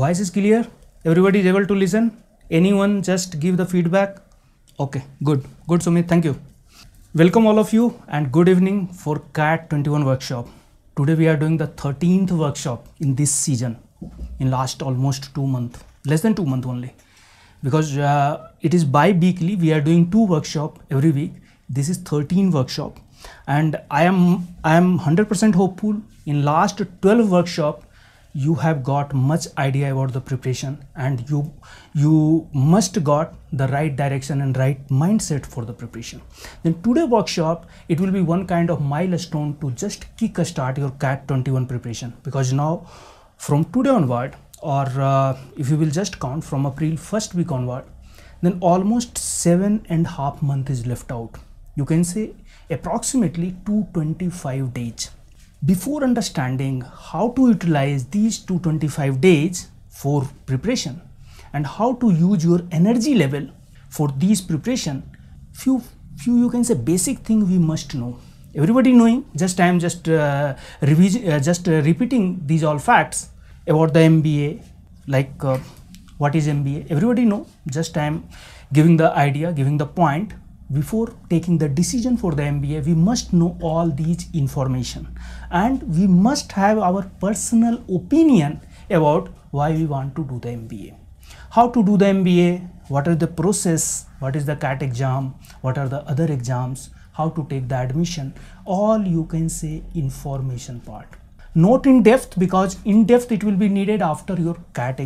voice is clear everybody is able to listen anyone just give the feedback okay good good sumit thank you welcome all of you and good evening for cat 21 workshop today we are doing the 13th workshop in this season in last almost two month less than two month only because uh, it is bi-weekly we are doing two workshop every week this is 13 workshop and i am i am 100% hopeful in last 12 workshop you have got much idea about the preparation and you you must got the right direction and right mindset for the preparation then today workshop it will be one kind of milestone to just kick start your cat 21 preparation because now from today onward or uh, if you will just count from april 1st week onward then almost seven and half month is left out you can say approximately 225 days before understanding how to utilize these 225 days for preparation and how to use your energy level for these preparation few few you can say basic thing we must know everybody knowing just i am just uh, uh, just uh, repeating these all facts about the mba like uh, what is mba everybody know just i am giving the idea giving the point before taking the decision for the MBA, we must know all these information and we must have our personal opinion about why we want to do the MBA. How to do the MBA, what are the process, what is the CAT exam, what are the other exams, how to take the admission, all you can say information part not in depth because in depth it will be needed after your cat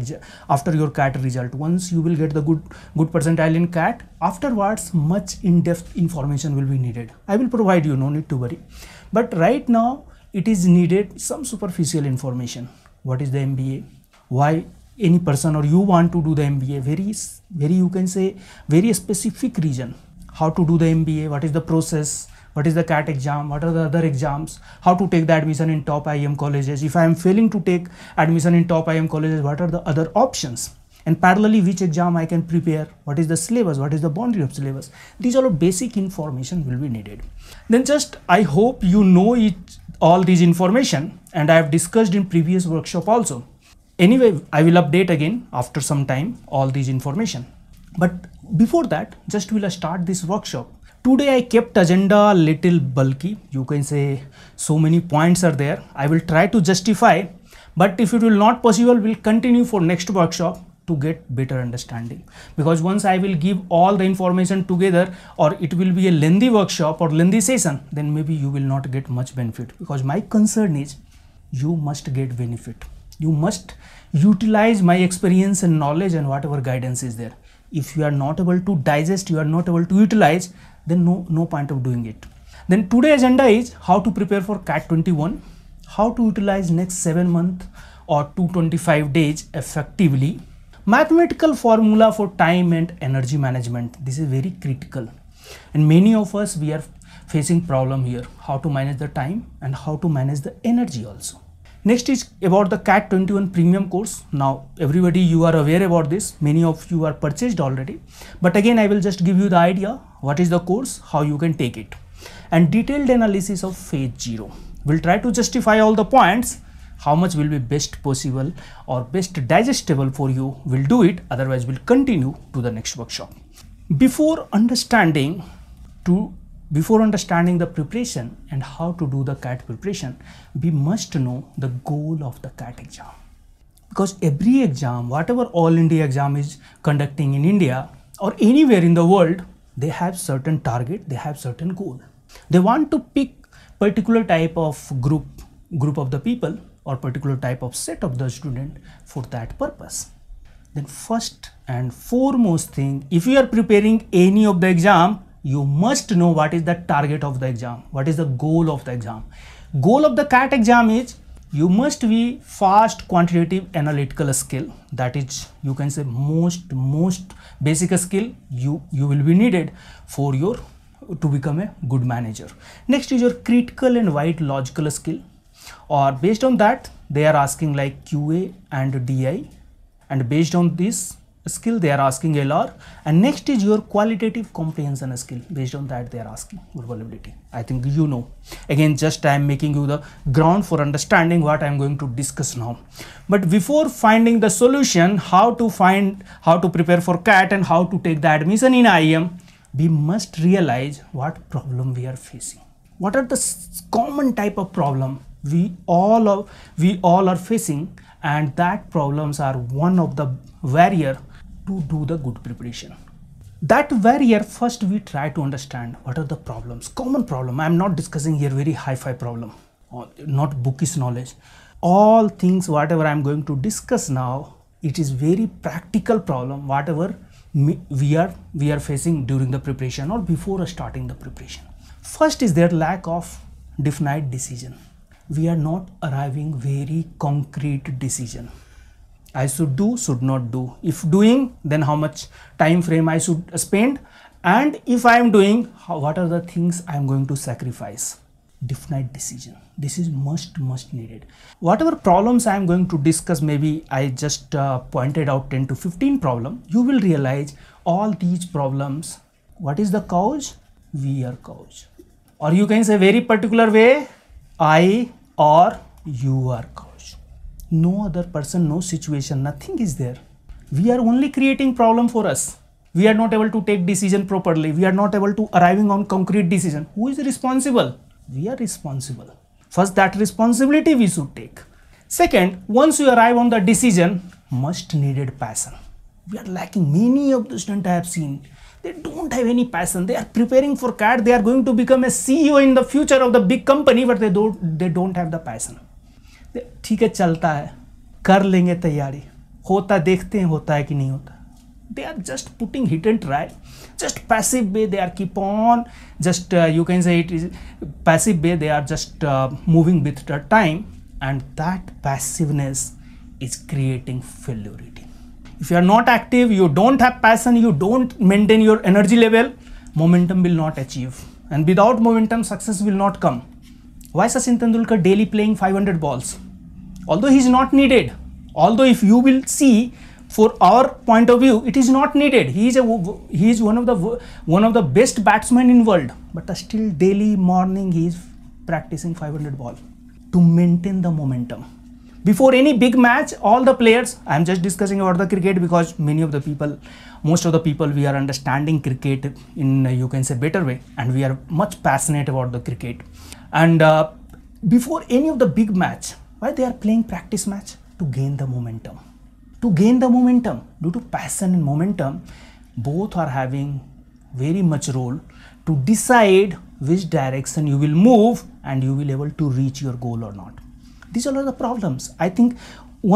after your cat result once you will get the good good percentile in cat afterwards much in depth information will be needed i will provide you no need to worry but right now it is needed some superficial information what is the mba why any person or you want to do the mba very very you can say very specific reason how to do the mba what is the process what is the CAT exam, what are the other exams, how to take the admission in top IIM colleges. If I am failing to take admission in top IIM colleges, what are the other options? And parallelly, which exam I can prepare, what is the syllabus, what is the boundary of syllabus. These all basic information will be needed. Then just, I hope you know it, all these information and I have discussed in previous workshop also. Anyway, I will update again after some time all these information. But before that, just we'll start this workshop today i kept agenda little bulky you can say so many points are there i will try to justify but if it will not possible we'll continue for next workshop to get better understanding because once i will give all the information together or it will be a lengthy workshop or lengthy session then maybe you will not get much benefit because my concern is you must get benefit you must utilize my experience and knowledge and whatever guidance is there if you are not able to digest you are not able to utilize then no, no point of doing it. Then today agenda is how to prepare for CAT 21, how to utilize next 7 month or 225 days effectively, mathematical formula for time and energy management. This is very critical and many of us we are facing problem here how to manage the time and how to manage the energy also Next is about the CAT 21 premium course. Now everybody you are aware about this, many of you are purchased already. But again I will just give you the idea, what is the course, how you can take it. And detailed analysis of phase 0. We'll try to justify all the points, how much will be best possible or best digestible for you, we'll do it, otherwise we'll continue to the next workshop. Before understanding to before understanding the preparation and how to do the CAT preparation, we must know the goal of the CAT exam. Because every exam, whatever All India exam is conducting in India or anywhere in the world, they have certain target, they have certain goal. They want to pick particular type of group, group of the people or particular type of set of the student for that purpose. Then first and foremost thing, if you are preparing any of the exam, you must know what is the target of the exam what is the goal of the exam goal of the cat exam is you must be fast quantitative analytical skill that is you can say most most basic skill you you will be needed for your to become a good manager next is your critical and wide logical skill or based on that they are asking like qa and di and based on this skill they are asking LR and next is your qualitative comprehension skill based on that they are asking vulnerability I think you know again just I am making you the ground for understanding what I am going to discuss now but before finding the solution how to find how to prepare for CAT and how to take the admission in IEM we must realize what problem we are facing what are the common type of problem we all are, we all are facing and that problems are one of the barrier to do the good preparation that where here first we try to understand what are the problems common problem i am not discussing here very hi-fi problem or not bookish knowledge all things whatever i am going to discuss now it is very practical problem whatever we are we are facing during the preparation or before starting the preparation first is their lack of definite decision we are not arriving very concrete decision I should do, should not do. If doing, then how much time frame I should spend. And if I am doing, how, what are the things I am going to sacrifice? Definite decision. This is most, most needed. Whatever problems I am going to discuss, maybe I just uh, pointed out 10 to 15 problem. You will realize all these problems. What is the cause? We are cause. Or you can say very particular way, I or you are cause no other person, no situation, nothing is there. We are only creating problem for us. We are not able to take decision properly. We are not able to arriving on concrete decision. Who is responsible? We are responsible. First, that responsibility we should take. Second, once you arrive on the decision, must needed passion. We are lacking many of the students I have seen. They don't have any passion. They are preparing for CAT. They are going to become a CEO in the future of the big company, but they don't, they don't have the passion ठीक है चलता है कर लेंगे तैयारी होता देखते हैं होता है कि नहीं होता they are just putting hit and try just passive way they are keep on just you can say it is passive way they are just moving with the time and that passiveness is creating failurity if you are not active you don't have passion you don't maintain your energy level momentum will not achieve and without momentum success will not come why Sachin Tendulkar daily playing five hundred balls although he is not needed although if you will see for our point of view it is not needed he is a he is one of the one of the best batsmen in world but still daily morning he is practicing 500 ball to maintain the momentum before any big match all the players i am just discussing about the cricket because many of the people most of the people we are understanding cricket in you can say better way and we are much passionate about the cricket and uh, before any of the big match why they are playing practice match to gain the momentum to gain the momentum due to passion and momentum both are having very much role to decide which direction you will move and you will able to reach your goal or not these are all the problems i think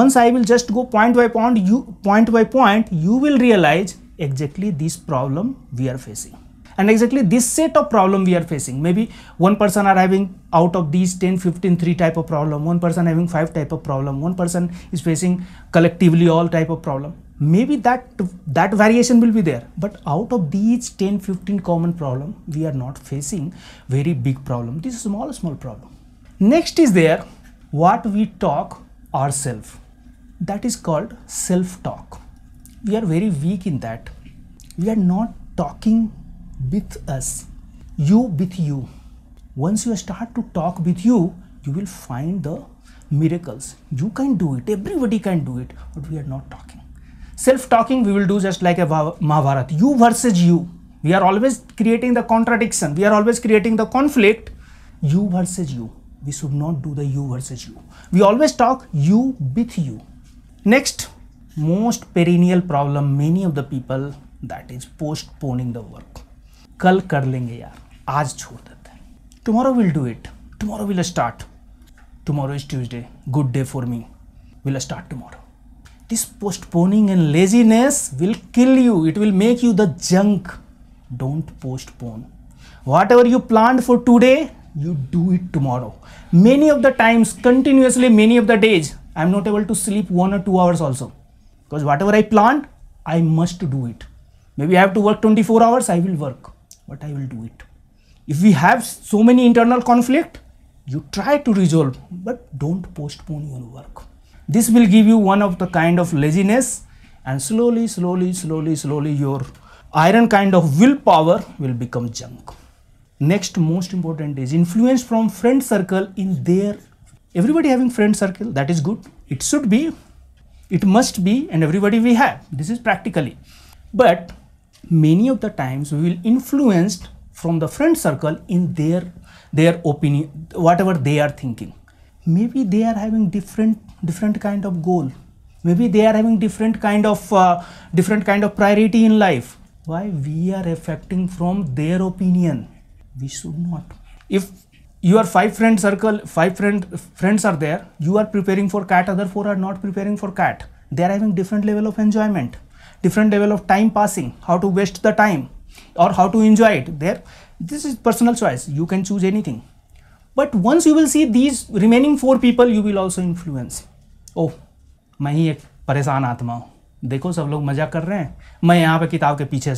once i will just go point by point you point by point you will realize exactly this problem we are facing and exactly this set of problem we are facing maybe one person are having out of these 10 15 3 type of problem one person having 5 type of problem one person is facing collectively all type of problem maybe that that variation will be there but out of these 10 15 common problem we are not facing very big problem this is small small problem next is there what we talk ourselves that is called self talk we are very weak in that we are not talking with us, you with you. Once you start to talk with you, you will find the miracles. You can do it, everybody can do it, but we are not talking. Self talking we will do just like a Mahabharata, you versus you. We are always creating the contradiction, we are always creating the conflict, you versus you. We should not do the you versus you. We always talk you with you. Next, most perennial problem many of the people that is postponing the work कल कर लेंगे यार आज छोड़ देते हैं tomorrow will do it tomorrow will start tomorrow is Tuesday good day for me will start tomorrow this postponing and laziness will kill you it will make you the junk don't postpone whatever you plan for today you do it tomorrow many of the times continuously many of the days I am not able to sleep one और two hours also because whatever I plan I must do it may maybe I have to work twenty four hours I will work but I will do it. If we have so many internal conflict, you try to resolve, but don't postpone your work. This will give you one of the kind of laziness and slowly, slowly, slowly, slowly your iron kind of willpower will become junk. Next most important is influence from friend circle in their, everybody having friend circle, that is good. It should be, it must be and everybody we have. This is practically. But many of the times we will influenced from the friend circle in their their opinion whatever they are thinking maybe they are having different different kind of goal maybe they are having different kind of uh, different kind of priority in life why we are affecting from their opinion we should not if your five friend circle five friend friends are there you are preparing for cat other four are not preparing for cat they are having different level of enjoyment different level of time passing how to waste the time or how to enjoy it there this is personal choice you can choose anything but once you will see these remaining four people you will also influence oh मैं ही एक परेशान atma. हूँ देखो सब लोग मजा कर रहे हैं मैं यहाँ पे किताब के पीछे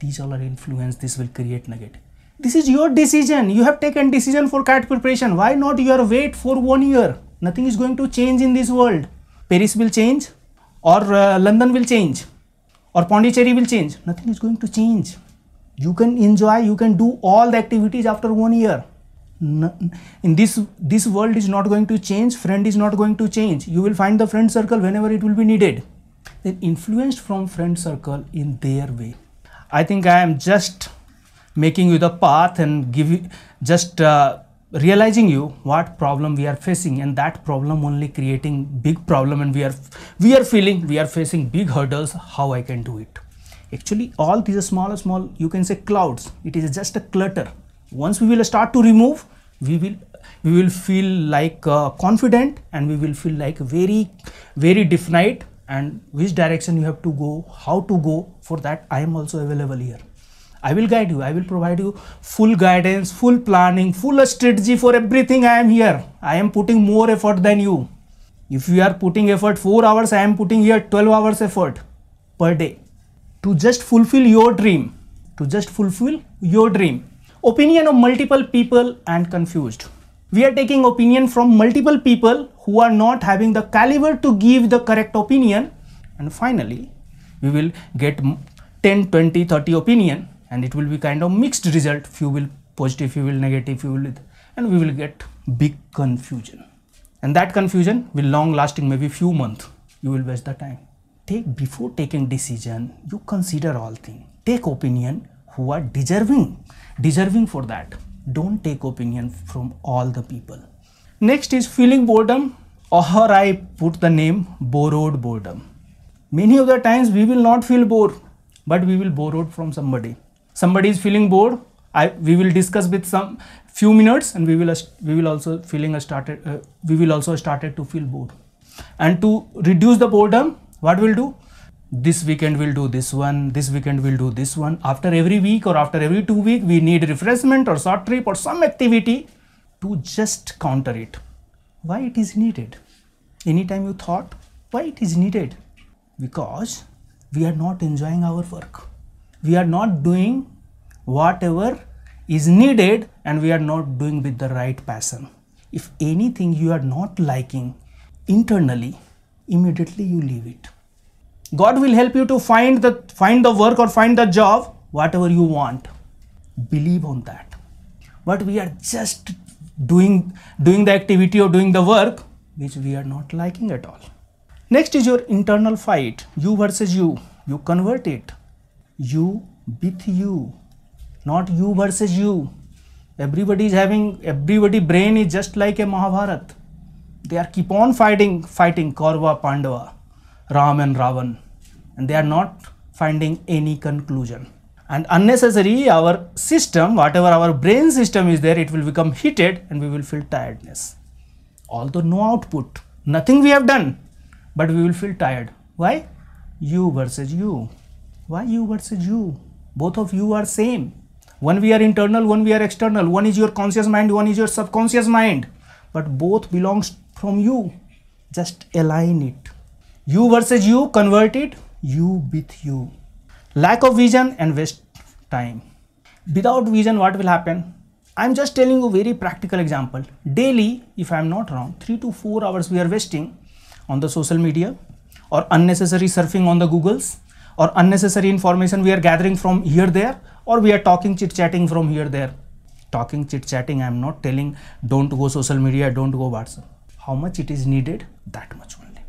these all are influence. this will create negative this is your decision you have taken decision for cat preparation why not are wait for one year nothing is going to change in this world paris will change or uh, London will change or Pondicherry will change. Nothing is going to change. You can enjoy, you can do all the activities after one year. No, in this this world is not going to change, friend is not going to change. You will find the friend circle whenever it will be needed. Then influenced from friend circle in their way. I think I am just making you the path and give you just uh, realizing you what problem we are facing and that problem only creating big problem and we are we are feeling we are facing big hurdles how i can do it actually all these are small small you can say clouds it is just a clutter once we will start to remove we will we will feel like uh, confident and we will feel like very very definite and which direction you have to go how to go for that i am also available here I will guide you. I will provide you full guidance, full planning, full strategy for everything. I am here. I am putting more effort than you. If you are putting effort 4 hours, I am putting here 12 hours effort per day to just fulfill your dream. To just fulfill your dream. Opinion of multiple people and confused. We are taking opinion from multiple people who are not having the caliber to give the correct opinion. And finally, we will get 10, 20, 30 opinion and it will be kind of mixed result few will positive few will negative few will and we will get big confusion and that confusion will long lasting maybe few months you will waste the time take before taking decision you consider all thing take opinion who are deserving deserving for that don't take opinion from all the people next is feeling boredom or i put the name borrowed boredom many of the times we will not feel bored but we will borrow from somebody somebody is feeling bored I, we will discuss with some few minutes and we will uh, we will also feeling uh, started uh, we will also started to feel bored and to reduce the boredom what we'll do this weekend we'll do this one this weekend we'll do this one after every week or after every two week we need refreshment or short trip or some activity to just counter it why it is needed anytime you thought why it is needed because we are not enjoying our work we are not doing whatever is needed and we are not doing with the right passion. If anything you are not liking internally, immediately you leave it. God will help you to find the find the work or find the job whatever you want. Believe on that. But we are just doing doing the activity or doing the work which we are not liking at all. Next is your internal fight, you versus you. You convert it you with you not you versus you everybody is having everybody brain is just like a mahabharat they are keep on fighting fighting kaurva pandava ram and ravan and they are not finding any conclusion and unnecessary our system whatever our brain system is there it will become heated and we will feel tiredness although no output nothing we have done but we will feel tired why you versus you why you versus you? Both of you are same. One we are internal, one we are external. One is your conscious mind, one is your subconscious mind. But both belongs from you. Just align it. You versus you, convert it. You with you. Lack of vision and waste time. Without vision, what will happen? I'm just telling you very practical example. Daily, if I'm not wrong, three to four hours we are wasting on the social media or unnecessary surfing on the Googles or unnecessary information we are gathering from here there or we are talking chit chatting from here there talking chit chatting i am not telling don't go social media don't go whatsapp how much it is needed that much only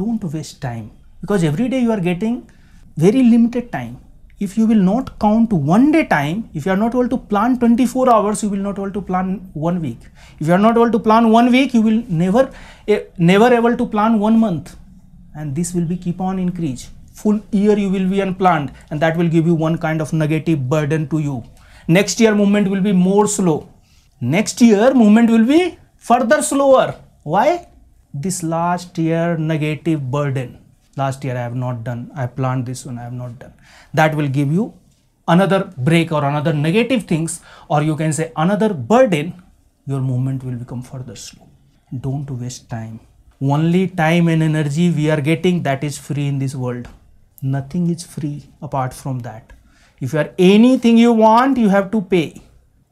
don't waste time because every day you are getting very limited time if you will not count one day time if you are not able to plan 24 hours you will not able to plan one week if you are not able to plan one week you will never eh, never able to plan one month and this will be keep on increase full year you will be unplanned and that will give you one kind of negative burden to you. Next year movement will be more slow. Next year movement will be further slower. Why? This last year negative burden. Last year I have not done, I planned this one, I have not done. That will give you another break or another negative things or you can say another burden, your movement will become further slow. Don't waste time. Only time and energy we are getting that is free in this world nothing is free apart from that if you are anything you want you have to pay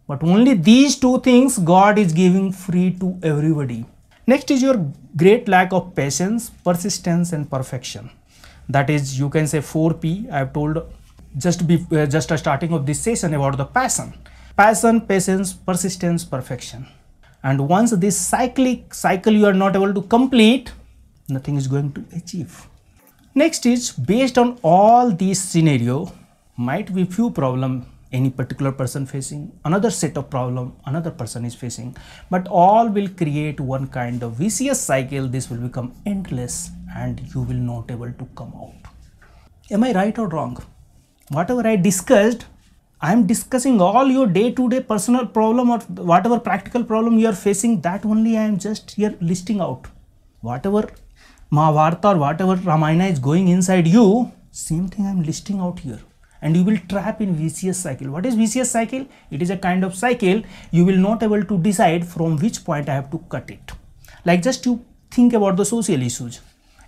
but only these two things god is giving free to everybody next is your great lack of patience persistence and perfection that is you can say 4p i have told just be uh, just a starting of this session about the passion passion patience persistence perfection and once this cyclic cycle you are not able to complete nothing is going to achieve Next is based on all these scenario might be few problem any particular person facing another set of problem another person is facing but all will create one kind of vicious cycle this will become endless and you will not able to come out am i right or wrong whatever i discussed i am discussing all your day to day personal problem or whatever practical problem you are facing that only i am just here listing out whatever Mahabharata or whatever Ramayana is going inside you, same thing I'm listing out here and you will trap in vicious cycle. What is vicious cycle? It is a kind of cycle you will not able to decide from which point I have to cut it. Like just you think about the social issues,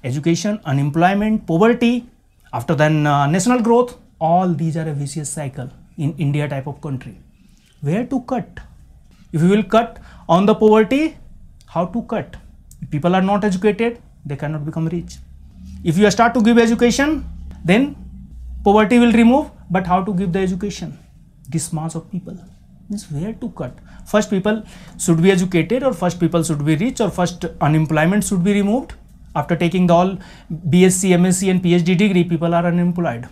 education, unemployment, poverty, after then uh, national growth, all these are a vicious cycle in India type of country. Where to cut? If you will cut on the poverty, how to cut? If people are not educated, they cannot become rich if you start to give education then poverty will remove but how to give the education this mass of people means where to cut first people should be educated or first people should be rich or first unemployment should be removed after taking the all bsc msc and phd degree people are unemployed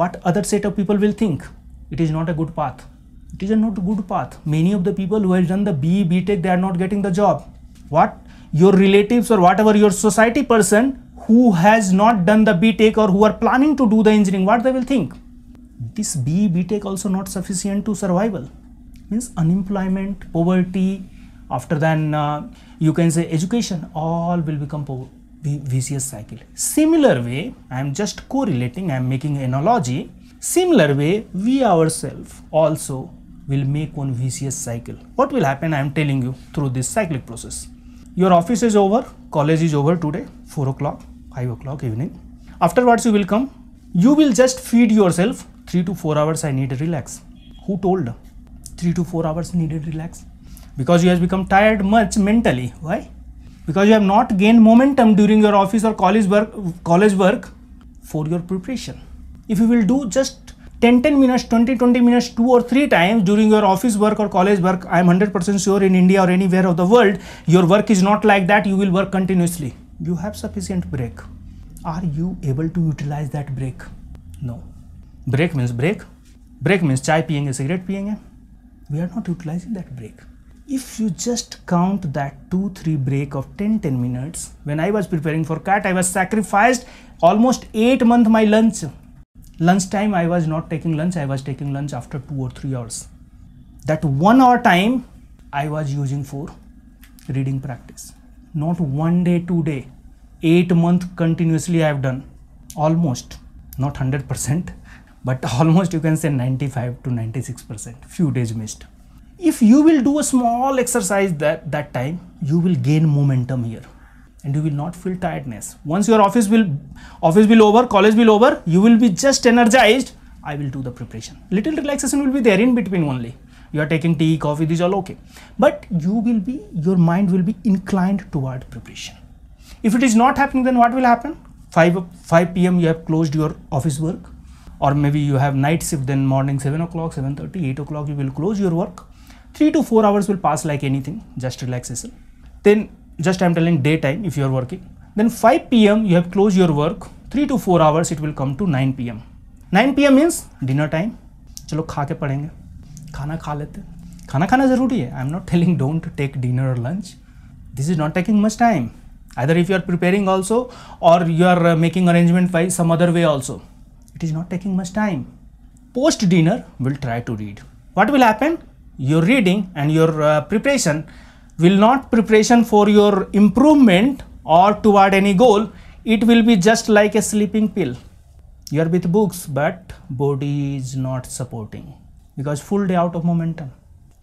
what other set of people will think it is not a good path it is a not good path many of the people who have done the be Tech, they are not getting the job what your relatives or whatever your society person who has not done the BTEC or who are planning to do the engineering, what they will think? This B BTEC also not sufficient to survival. Means unemployment, poverty, after then uh, you can say education, all will become vicious cycle. Similar way, I am just correlating, I am making analogy. Similar way, we ourselves also will make one vicious cycle. What will happen, I am telling you through this cyclic process your office is over college is over today 4 o'clock 5 o'clock evening afterwards you will come you will just feed yourself 3 to 4 hours i need relax who told 3 to 4 hours needed relax because you have become tired much mentally why because you have not gained momentum during your office or college work college work for your preparation if you will do just 10 10 minutes 20 20 minutes two or three times during your office work or college work i am 100% sure in india or anywhere of the world your work is not like that you will work continuously you have sufficient break are you able to utilize that break no break means break break means chai a cigarette piyenge we are not utilizing that break if you just count that 2-3 break of 10-10 minutes, when I was preparing for CAT, I was sacrificed almost 8 month my lunch lunchtime i was not taking lunch i was taking lunch after two or three hours that one hour time i was using for reading practice not one day two day eight month continuously i have done almost not 100% but almost you can say 95 to 96% few days missed if you will do a small exercise that that time you will gain momentum here and you will not feel tiredness once your office will office will over college will over you will be just energized i will do the preparation little relaxation will be there in between only you are taking tea coffee these all okay but you will be your mind will be inclined toward preparation if it is not happening then what will happen 5 5 p.m you have closed your office work or maybe you have night shift then morning 7 o'clock 30 8 o'clock you will close your work 3 to 4 hours will pass like anything just relaxation then just I'm telling daytime if you are working. Then 5 p.m. you have closed your work 3 to 4 hours it will come to 9 p.m. 9 p.m. means dinner time. चलो खा के पढ़ेंगे खाना खा लेते खाना खाना ज़रूरी है am not telling don't take dinner or lunch. This is not taking much time. either if you are preparing also or you are uh, making arrangement by some other way also it is not taking much time post dinner we'll try to read what will happen your reading and your uh, preparation will not preparation for your improvement or toward any goal it will be just like a sleeping pill you are with books but body is not supporting because full day out of momentum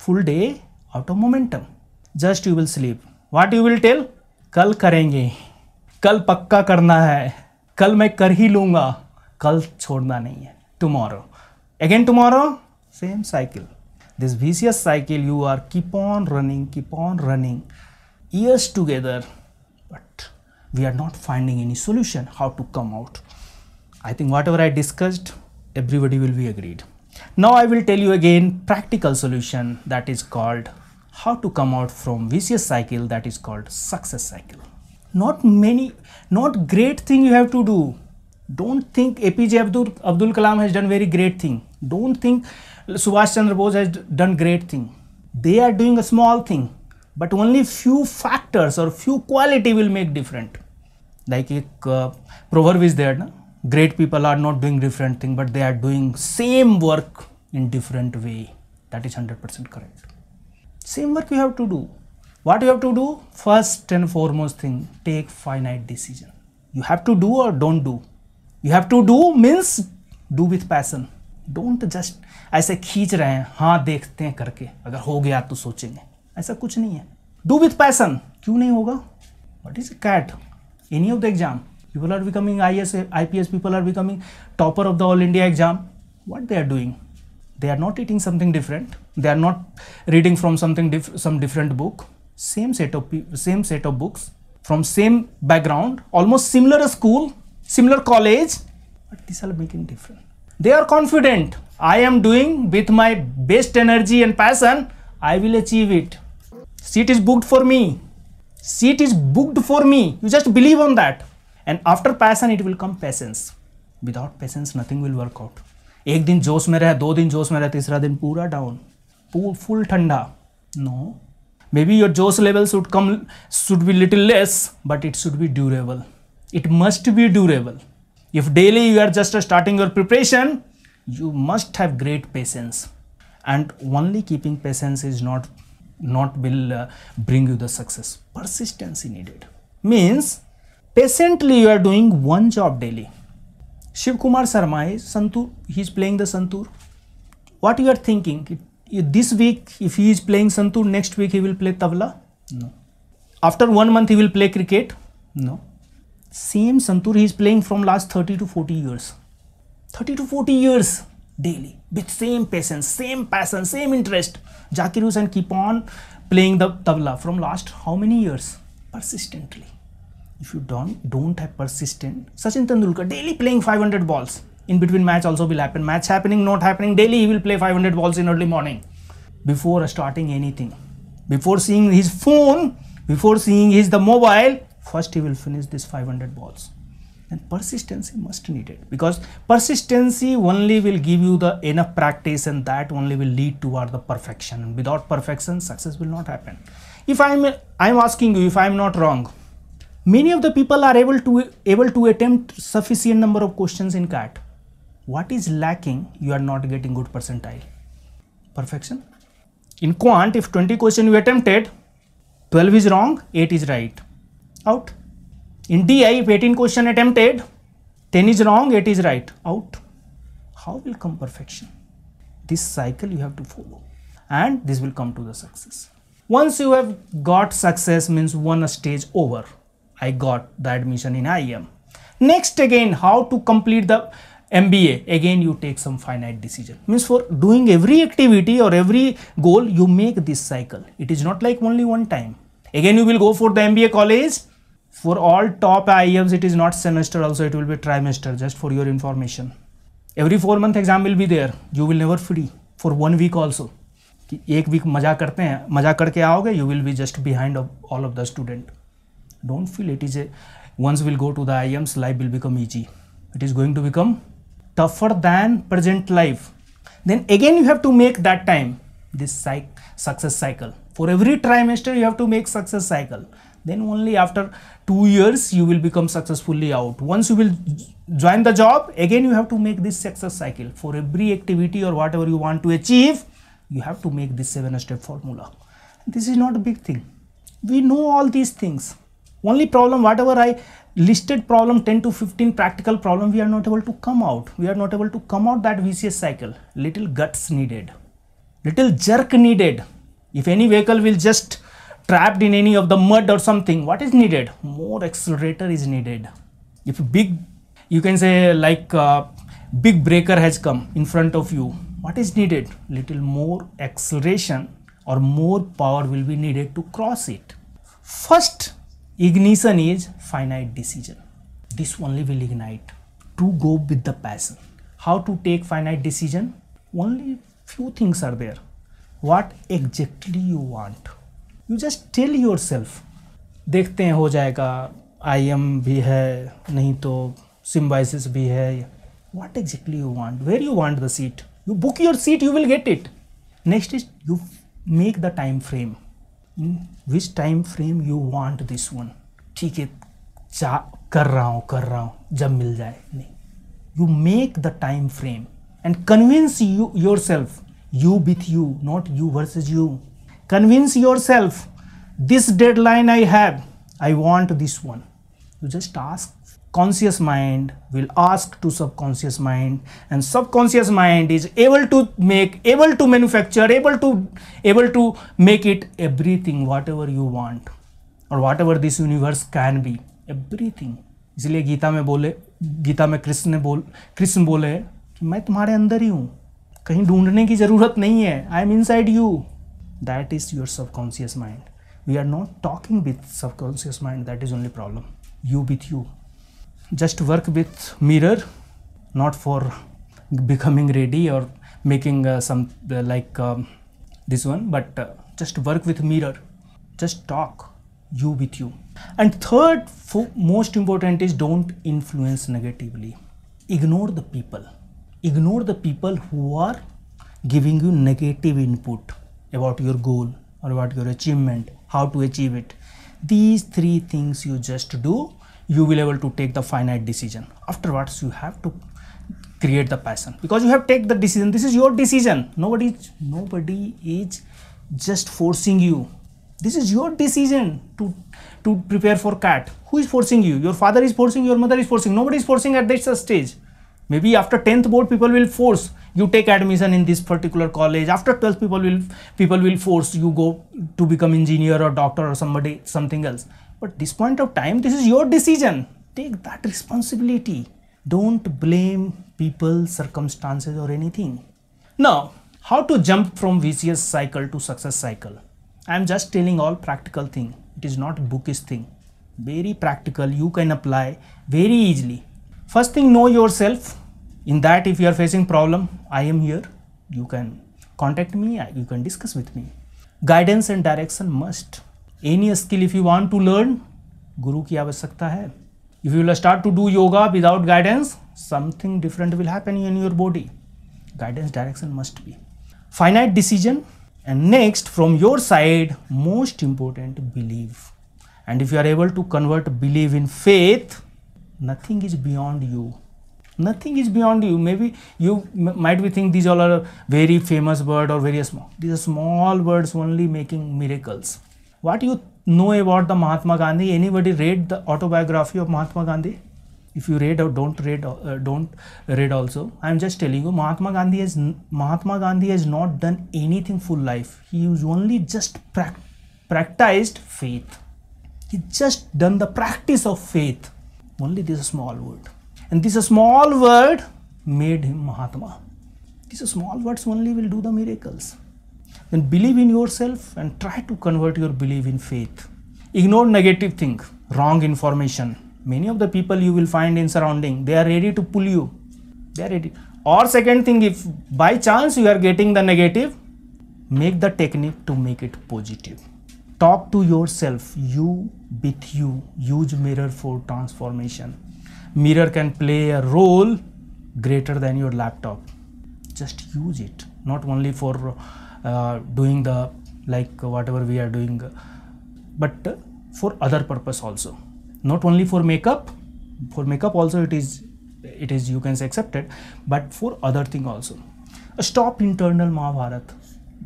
full day out of momentum just you will sleep what you will tell kal karenge kal pakka karna hai kal main kar hi lunga kal chhodna nahi hai tomorrow again tomorrow same cycle this vicious cycle you are keep on running keep on running years together but we are not finding any solution how to come out i think whatever i discussed everybody will be agreed now i will tell you again practical solution that is called how to come out from vicious cycle that is called success cycle not many not great thing you have to do don't think apj abdul, abdul kalam has done very great thing don't think Subhash Chandra Bose has done great thing. They are doing a small thing, but only few factors or few quality will make different. Like a uh, proverb is there, na? great people are not doing different thing, but they are doing same work in different way. That is 100% correct. Same work you have to do. What you have to do? First and foremost thing, take finite decision. You have to do or don't do. You have to do means do with passion don't just ऐसे खींच रहे हैं हाँ देखते हैं करके अगर हो गया तो सोचेंगे ऐसा कुछ नहीं है डू विथ पैसन क्यों नहीं होगा what is CAT any of the exam people are becoming I S I P S people are becoming topper of the all India exam what they are doing they are not eating something different they are not reading from something some different book same set of same set of books from same background almost similar school similar college but this are making different They are confident. I am doing with my best energy and passion. I will achieve it. Seat is booked for me. Seat is booked for me. You just believe on that. And after passion, it will come patience. Without patience, nothing will work out. एक दिन जोश में रहे दो दिन जोश में रहे तीसरा दिन पूरा डाउन फुल ठंडा नो मे बी योर जोश level should come should be little it must be durable if daily you are just starting your preparation, you must have great patience and only keeping patience is not not will uh, bring you the success. Persistence needed. Means patiently you are doing one job daily. Shiv Kumar Sarma is Santur, he is playing the Santur. What you are thinking, this week if he is playing Santur, next week he will play Tabla? No. After one month he will play cricket? No same Santur he is playing from last 30 to 40 years. 30 to 40 years daily with same patience, same passion, same interest. Zakir Hussain keep on playing the tabla from last how many years? Persistently. If you don't don't have persistent, Sachin Tendulkar daily playing 500 balls. In between match also will happen. Match happening, not happening. Daily he will play 500 balls in early morning before starting anything. Before seeing his phone, before seeing his the mobile, first he will finish this 500 balls and persistency must needed because persistency only will give you the enough practice and that only will lead toward the perfection without perfection success will not happen if i'm i'm asking you if i'm not wrong many of the people are able to able to attempt sufficient number of questions in cat what is lacking you are not getting good percentile perfection in quant if 20 question you attempted 12 is wrong 8 is right out in di if 18 question attempted 10 is wrong 8 is right out how will come perfection this cycle you have to follow and this will come to the success once you have got success means one stage over i got the admission in IIM. next again how to complete the MBA again you take some finite decision means for doing every activity or every goal you make this cycle it is not like only one time again you will go for the MBA college for all top IEMs it is not semester also it will be trimester just for your information every four month exam will be there you will never free for one week also कि एक week मजा करते हैं मजा करके आओगे you will be just behind all of the student don't feel it is a once we'll go to the IEMs, life will become easy. It is going to become tougher than present life. Then again, you have to make that time this success cycle. For every trimester, you have to make success cycle. then only after two years you will become successfully out once you will join the job again you have to make this success cycle for every activity or whatever you want to achieve you have to make this seven step formula this is not a big thing we know all these things only problem whatever i listed problem 10 to 15 practical problem we are not able to come out we are not able to come out that vcs cycle little guts needed little jerk needed if any vehicle will just trapped in any of the mud or something, what is needed? More accelerator is needed. If big, you can say like uh, big breaker has come in front of you, what is needed? Little more acceleration or more power will be needed to cross it. First ignition is finite decision. This only will ignite to go with the passion. How to take finite decision? Only few things are there. What exactly you want? You just tell yourself देखते हैं हो जाएगा I am भी है नहीं तो सिम्बाइसिस भी है what exactly you want where you want the seat you book your seat you will get it next is you make the time frame which time frame you want this one ठीक है चा कर रहा हूँ कर रहा हूँ जब मिल जाए नहीं you make the time frame and convince you yourself you you not you worse is you convince yourself this deadline i have i want this one you just ask conscious mind will ask to subconscious mind and subconscious mind is able to make able to manufacture able to able to make it everything whatever you want or whatever this universe can be everything इसलिए गीता में बोले गीता में कृष्ण ने बोल कृष्ण बोले कि मैं तुम्हारे अंदर ही हूँ कहीं ढूंढने की ज़रूरत नहीं है I am inside you that is your subconscious mind we are not talking with subconscious mind that is only problem you with you just work with mirror not for becoming ready or making uh, some uh, like um, this one but uh, just work with mirror just talk you with you and third most important is don't influence negatively ignore the people ignore the people who are giving you negative input about your goal or about your achievement how to achieve it these three things you just do you will able to take the finite decision afterwards you have to create the passion because you have take the decision this is your decision nobody nobody is just forcing you this is your decision to to prepare for cat who is forcing you your father is forcing your mother is forcing nobody is forcing at this stage maybe after 10th board people will force you take admission in this particular college after 12th people will people will force you go to become engineer or doctor or somebody something else but this point of time this is your decision take that responsibility don't blame people circumstances or anything now how to jump from vicious cycle to success cycle i am just telling all practical thing it is not bookish thing very practical you can apply very easily first thing know yourself in that if you are facing problem i am here you can contact me you can discuss with me guidance and direction must any skill if you want to learn guru ki avashyakta hai if you will start to do yoga without guidance something different will happen in your body guidance direction must be finite decision and next from your side most important belief and if you are able to convert belief in faith nothing is beyond you nothing is beyond you maybe you might be think these all are very famous words or very small these are small words only making miracles what you know about the mahatma gandhi anybody read the autobiography of mahatma gandhi if you read or don't read uh, don't read also i am just telling you mahatma gandhi has mahatma gandhi has not done anything full life he was only just pra practiced faith he just done the practice of faith only this small word and this small word made him Mahatma. These small words only will do the miracles. Then believe in yourself and try to convert your belief in faith. Ignore negative thing, wrong information. Many of the people you will find in surrounding, they are ready to pull you. They are ready. Or second thing, if by chance you are getting the negative, make the technique to make it positive talk to yourself you with you use mirror for transformation mirror can play a role greater than your laptop just use it not only for uh, doing the like whatever we are doing but for other purpose also not only for makeup for makeup also it is it is you can say accepted but for other thing also stop internal mahabharat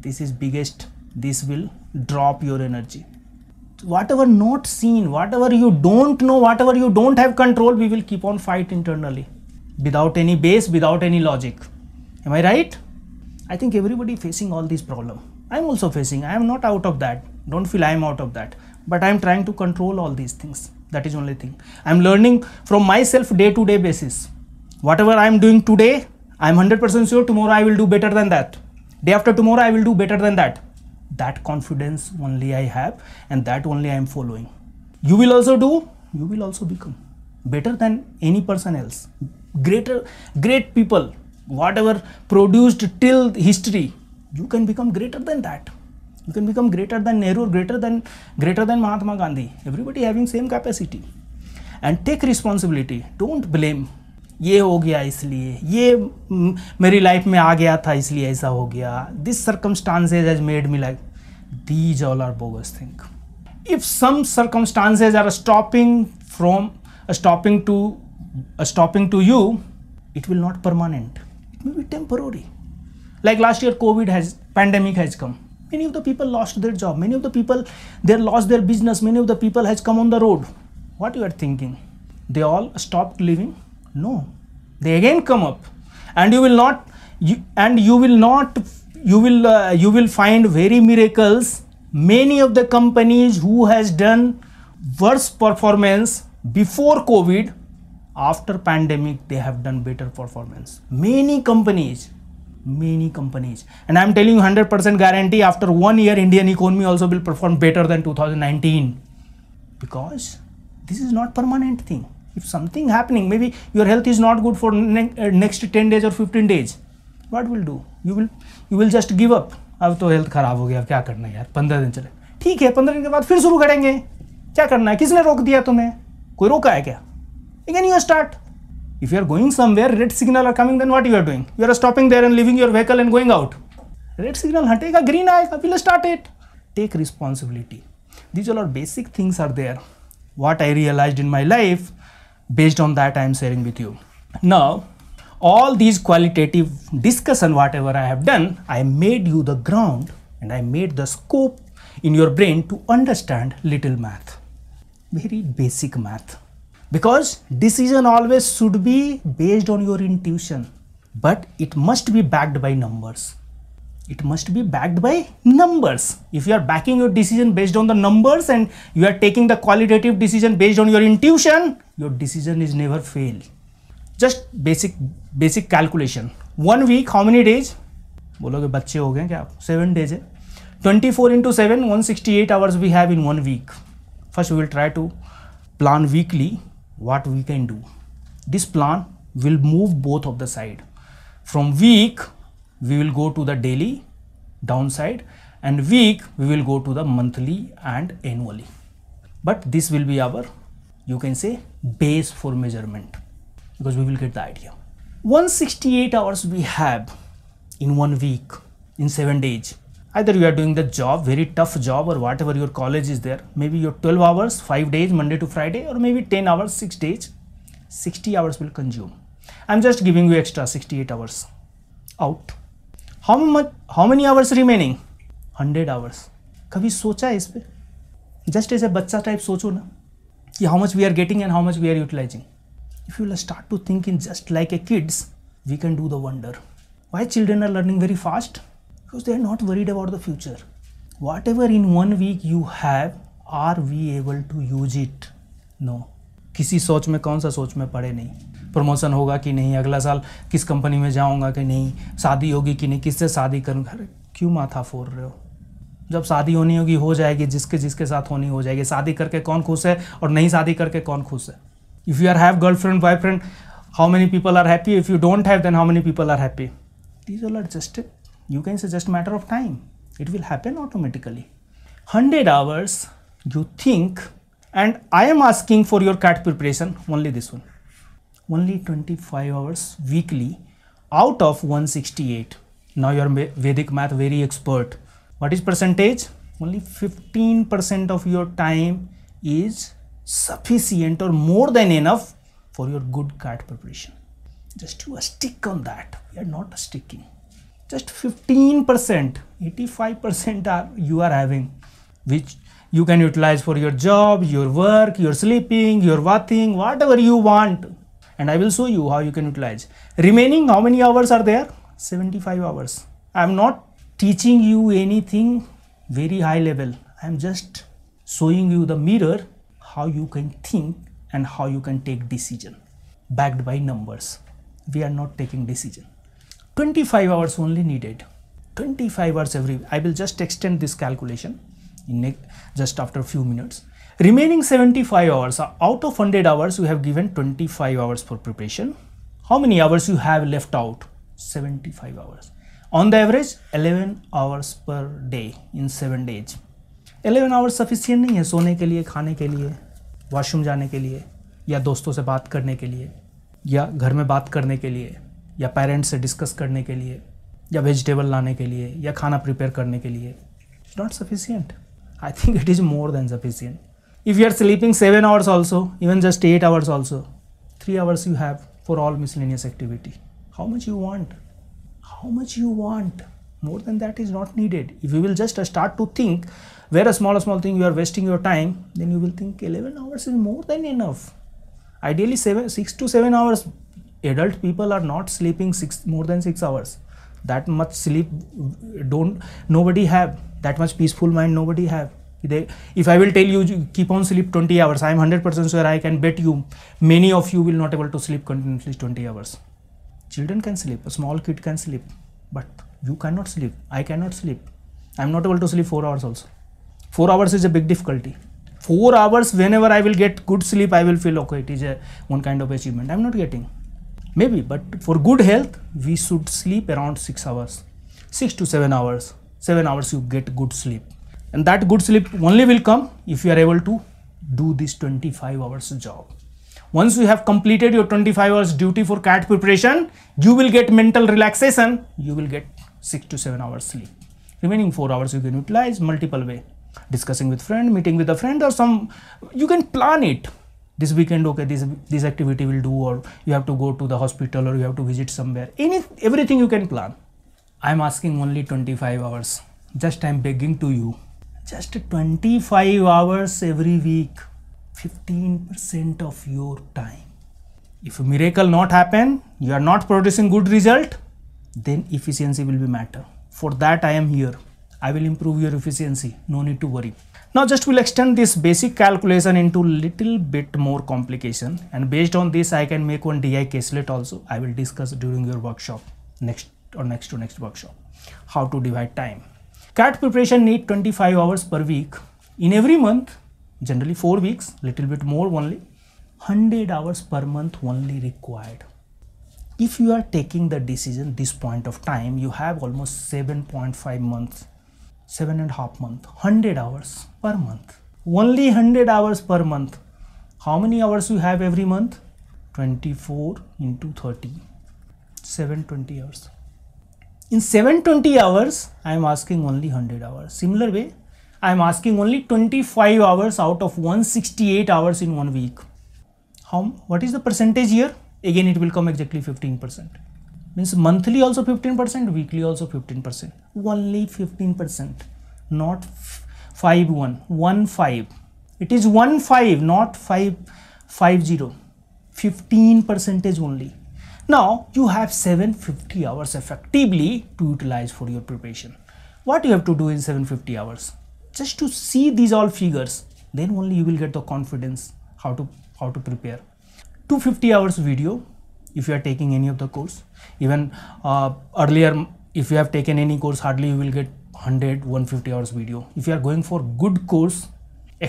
this is biggest this will drop your energy whatever not seen whatever you don't know whatever you don't have control we will keep on fight internally without any base without any logic am i right i think everybody facing all these problem i'm also facing i am not out of that don't feel i am out of that but i am trying to control all these things that is only thing i'm learning from myself day to day basis whatever i'm doing today i'm 100% sure tomorrow i will do better than that day after tomorrow i will do better than that that confidence only i have and that only i am following you will also do you will also become better than any person else greater great people whatever produced till history you can become greater than that you can become greater than nehru greater than greater than mahatma gandhi everybody having same capacity and take responsibility don't blame ये हो गया इसलिए ये मेरी life में आ गया था इसलिए ऐसा हो गया this circumstances has made me like these all are bogus think if some circumstances are stopping from stopping to stopping to you it will not permanent it may be temporary like last year covid has pandemic has come many of the people lost their job many of the people their loss their business many of the people has come on the road what you are thinking they all stop living No, they again come up and you will not you, and you will not you will uh, you will find very miracles many of the companies who has done worse performance before covid after pandemic they have done better performance many companies many companies and i'm telling you 100% guarantee after one year indian economy also will perform better than 2019 because this is not permanent thing if something happening maybe your health is not good for ne uh, next 10 days or 15 days what will do you will you will just give up अब तो health खराब हो गया अब क्या करना है यार पंद्रह दिन चले ठीक है पंद्रह दिन के बाद फिर शुरू करेंगे क्या करना है किसने रोक दिया तुम्हें कोई रोका है क्या again you start if you are going somewhere red signal are coming then what you are doing you are stopping there and leaving your vehicle and going out red signal हटेगा ग्रीन आएगा will start it take responsibility these all are basic things are there what I realized in my life based on that I am sharing with you. Now all these qualitative discussion whatever I have done, I made you the ground and I made the scope in your brain to understand little math, very basic math. Because decision always should be based on your intuition, but it must be backed by numbers it must be backed by numbers. If you are backing your decision based on the numbers and you are taking the qualitative decision based on your intuition, your decision is never fail. Just basic basic calculation. One week, how many days? बोलोगे बच्चे हो गए क्या आप seven days है twenty four into seven we sixty eight hours we have in one week first we will what we can do. This plan will move both of the side. From week we will go to the daily downside and week we will go to the monthly and annually but this will be our you can say base for measurement because we will get the idea 168 hours we have in one week in seven days either you are doing the job very tough job or whatever your college is there maybe your 12 hours 5 days monday to friday or maybe 10 hours 6 days 60 hours will consume i'm just giving you extra 68 hours out how much how many hours remaining hundred hours कभी सोचा है इस पर just as a बच्चा type सोचो ना कि how much we are getting and how much we are utilizing if you start to think in just like a kids we can do the wonder why children are learning very fast because they are not worried about the future whatever in one week you have are we able to use it no किसी सोच में कौन सा सोच में पड़े नहीं promotion होगा कि नहीं अगला साल किस कंपनी में जाऊँगा कि नहीं शादी होगी कि नहीं किससे शादी करूँ घर क्यों माथा फोड़ रहे हो जब शादी होनी होगी हो जाएगी जिसके जिसके साथ होनी हो जाएगी शादी करके कौन खुश है और नहीं शादी करके कौन खुश है if you are have girlfriend boyfriend how many people are happy if you don't have then how many people are happy these all are just you can say just matter of time it will happen automatically hundred hours you think and I am asking for your CAT preparation only this one only 25 hours weekly out of 168. Now your Vedic math very expert. What is percentage? Only 15% of your time is sufficient or more than enough for your good CAT preparation. Just to stick on that. We are not sticking. Just 15%, 85% are you are having, which you can utilize for your job, your work, your sleeping, your bathing, whatever you want and I will show you how you can utilize. Remaining how many hours are there? 75 hours. I am not teaching you anything very high level. I am just showing you the mirror how you can think and how you can take decision backed by numbers. We are not taking decision. 25 hours only needed. 25 hours every. I will just extend this calculation in just after a few minutes. Remaining 75 hours, out of 100 hours, you have given 25 hours for preparation. How many hours you have left out? 75 hours. On the average, 11 hours per day in 7 days. 11 hours sufficient नहीं है सोने के लिए खाने के लिए washroom जाने के लिए या दोस्तों से बात करने के लिए या घर में बात करने के लिए या पेरेंट्स से डिस्कस करने के लिए या वेजिटेबल लाने के लिए या खाना प्रिपेयर करने के लिए it's not sufficient I think it is more than sufficient if you are sleeping 7 hours also even just 8 hours also 3 hours you have for all miscellaneous activity how much you want how much you want more than that is not needed if you will just uh, start to think where a small small thing you are wasting your time then you will think 11 hours is more than enough ideally 7 6 to 7 hours adult people are not sleeping 6 more than 6 hours that much sleep uh, don't nobody have that much peaceful mind nobody have they, if I will tell you keep on sleep 20 hours, I am 100% sure I can bet you many of you will not able to sleep continuously 20 hours. Children can sleep, a small kid can sleep, but you cannot sleep. I cannot sleep. I am not able to sleep 4 hours also. 4 hours is a big difficulty. 4 hours whenever I will get good sleep, I will feel okay, it is a one kind of achievement. I am not getting. Maybe, but for good health, we should sleep around 6 hours. 6 to 7 hours. 7 hours you get good sleep and that good sleep only will come if you are able to do this 25 hours job once you have completed your 25 hours duty for cat preparation you will get mental relaxation you will get six to seven hours sleep remaining four hours you can utilize multiple way discussing with friend meeting with a friend or some you can plan it this weekend okay this this activity will do or you have to go to the hospital or you have to visit somewhere any everything you can plan i am asking only 25 hours just i am begging to you just 25 hours every week 15% of your time if a miracle not happen you are not producing good result then efficiency will be matter for that i am here i will improve your efficiency no need to worry now just will extend this basic calculation into little bit more complication and based on this i can make one di caselet also i will discuss during your workshop next or next to next workshop how to divide time CAT preparation need 25 hours per week. In every month, generally 4 weeks, little bit more only, 100 hours per month only required. If you are taking the decision this point of time, you have almost 7.5 months, seven and half month, 100 hours per month. Only 100 hours per month. How many hours you have every month? 24 into 30, 720 hours in 720 hours I am asking only 100 hours. Similar way I am asking only 25 hours out of 168 hours in one week. How what is the percentage here? Again it will come exactly 15%. Means monthly also 15%, weekly also 15%. Only 15%, not 5 1, 1 5. It is 1 5, not 5 5 0. 15 percentage only. Now you have 750 hours effectively to utilize for your preparation. What you have to do in 750 hours? Just to see these all figures, then only you will get the confidence how to how to prepare. 250 hours video if you are taking any of the course. Even uh, earlier if you have taken any course hardly you will get 100 150 hours video. If you are going for good course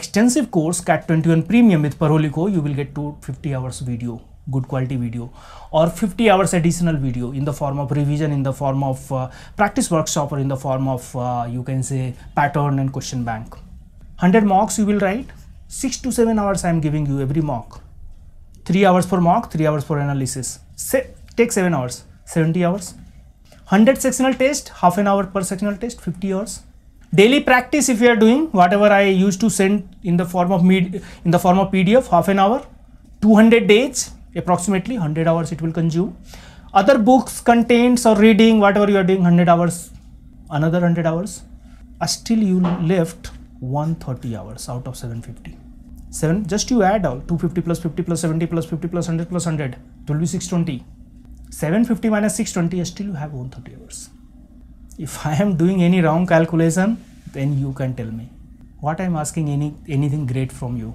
extensive course cat 21 premium with parolico you will get 250 hours video good quality video or 50 hours additional video in the form of revision in the form of uh, practice workshop or in the form of uh, you can say pattern and question bank 100 mocks you will write 6 to 7 hours i am giving you every mock 3 hours per mock 3 hours per analysis take 7 hours 70 hours 100 sectional test half an hour per sectional test 50 hours daily practice if you are doing whatever i used to send in the form of med in the form of pdf half an hour 200 days approximately 100 hours it will consume other books contains or reading whatever you are doing 100 hours another 100 hours still you left 130 hours out of 750 7 just you add all 250 plus 50 plus 70 plus 50 plus 100 plus 100 it will be 620 750 minus 620 still you have 130 hours if i am doing any wrong calculation then you can tell me what i am asking any anything great from you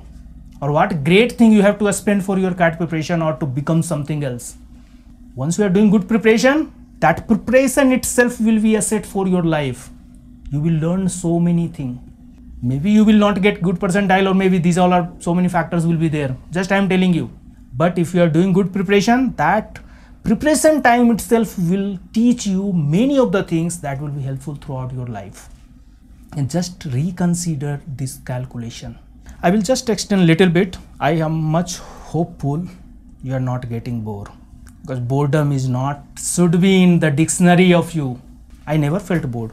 or what great thing you have to spend for your CAT preparation or to become something else. Once you are doing good preparation, that preparation itself will be a set for your life. You will learn so many things. Maybe you will not get good percentile or maybe these all are so many factors will be there. Just I am telling you. But if you are doing good preparation, that preparation time itself will teach you many of the things that will be helpful throughout your life. And just reconsider this calculation. I will just extend a little bit. I am much hopeful you are not getting bored because boredom is not should be in the dictionary of you. I never felt bored.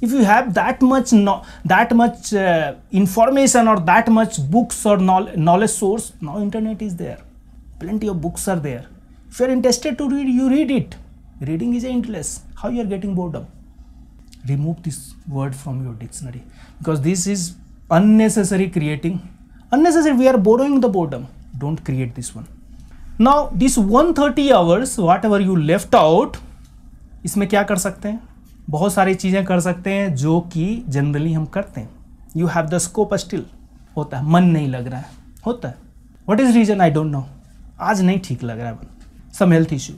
If you have that much no, that much uh, information or that much books or knowledge source, now internet is there. Plenty of books are there. If you are interested to read, you read it. Reading is endless. How you are getting boredom? Remove this word from your dictionary because this is unnecessary creating unnecessary we are borrowing the boredom don't create this one now this 130 hours whatever you left out इसमें क्या कर सकते हैं बहुत सारी चीज़ें कर सकते हैं जो कि जनरली हम करते हैं you have the scope still होता है मन नहीं लग रहा है होता है what is reason I don't know आज नहीं ठीक लग रहा है सम हेल्थ इशू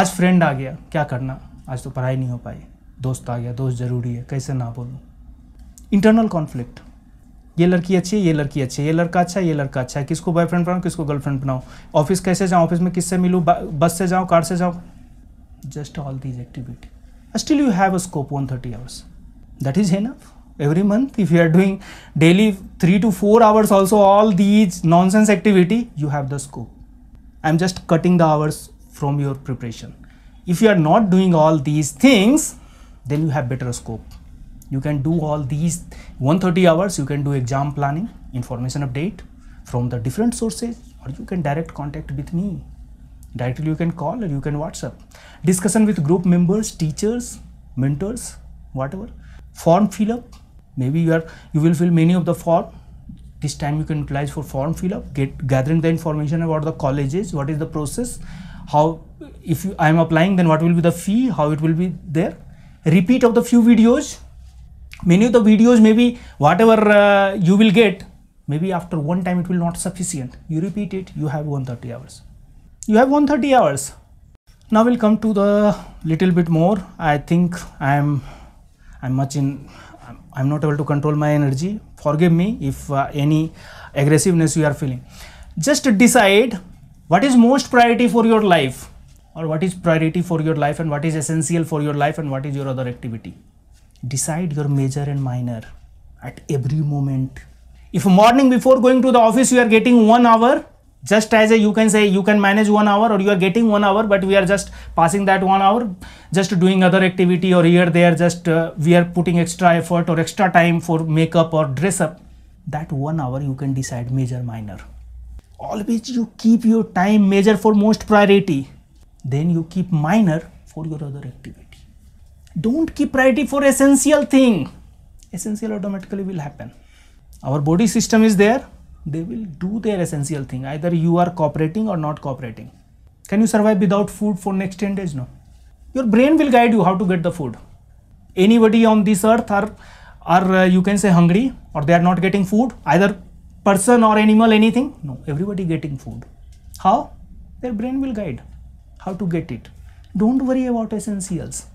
आज फ्रेंड आ गया क्या करना आज तो पढ़ाई नहीं हो पाई दोस्त आ गया दोस्त ज़रूरी है कैसे ना बोलूँ इंटरनल कॉन्फ्लिक्ट ये लड़की अच्छी है ये लड़की अच्छी है ये लड़का अच्छा है ये लड़का अच्छा है किसको बॉयफ्रेंड बनाऊँ किसको गर्लफ्रेंड बनाऊँ ऑफिस कैसे जाऊँ ऑफिस में किससे मिलूँ बस से जाऊँ कार से जाऊँ just all these activity still you have a scope one thirty hours that is half every month if you are doing daily three to four hours also all these nonsense activity you have the scope I am just cutting the hours from your preparation if you are not doing all these things then you have better scope you can do all these 130 hours you can do exam planning information update from the different sources or you can direct contact with me directly you can call or you can whatsapp discussion with group members teachers mentors whatever form fill up maybe you are you will fill many of the form this time you can utilize for form fill up get gathering the information about the colleges what is the process how if you, i am applying then what will be the fee how it will be there repeat of the few videos many of the videos maybe whatever uh, you will get maybe after one time it will not sufficient you repeat it you have 130 hours you have 130 hours now we'll come to the little bit more i think i'm i'm much in i'm not able to control my energy forgive me if uh, any aggressiveness you are feeling just decide what is most priority for your life or what is priority for your life and what is essential for your life and what is your other activity decide your major and minor at every moment if morning before going to the office you are getting one hour just as a you can say you can manage one hour or you are getting one hour but we are just passing that one hour just doing other activity or here there just uh, we are putting extra effort or extra time for makeup or dress up that one hour you can decide major minor always you keep your time major for most priority then you keep minor for your other activity don't keep priority for essential thing essential automatically will happen our body system is there they will do their essential thing either you are cooperating or not cooperating can you survive without food for next 10 days no your brain will guide you how to get the food anybody on this earth are are uh, you can say hungry or they are not getting food either person or animal anything no everybody getting food how their brain will guide how to get it don't worry about essentials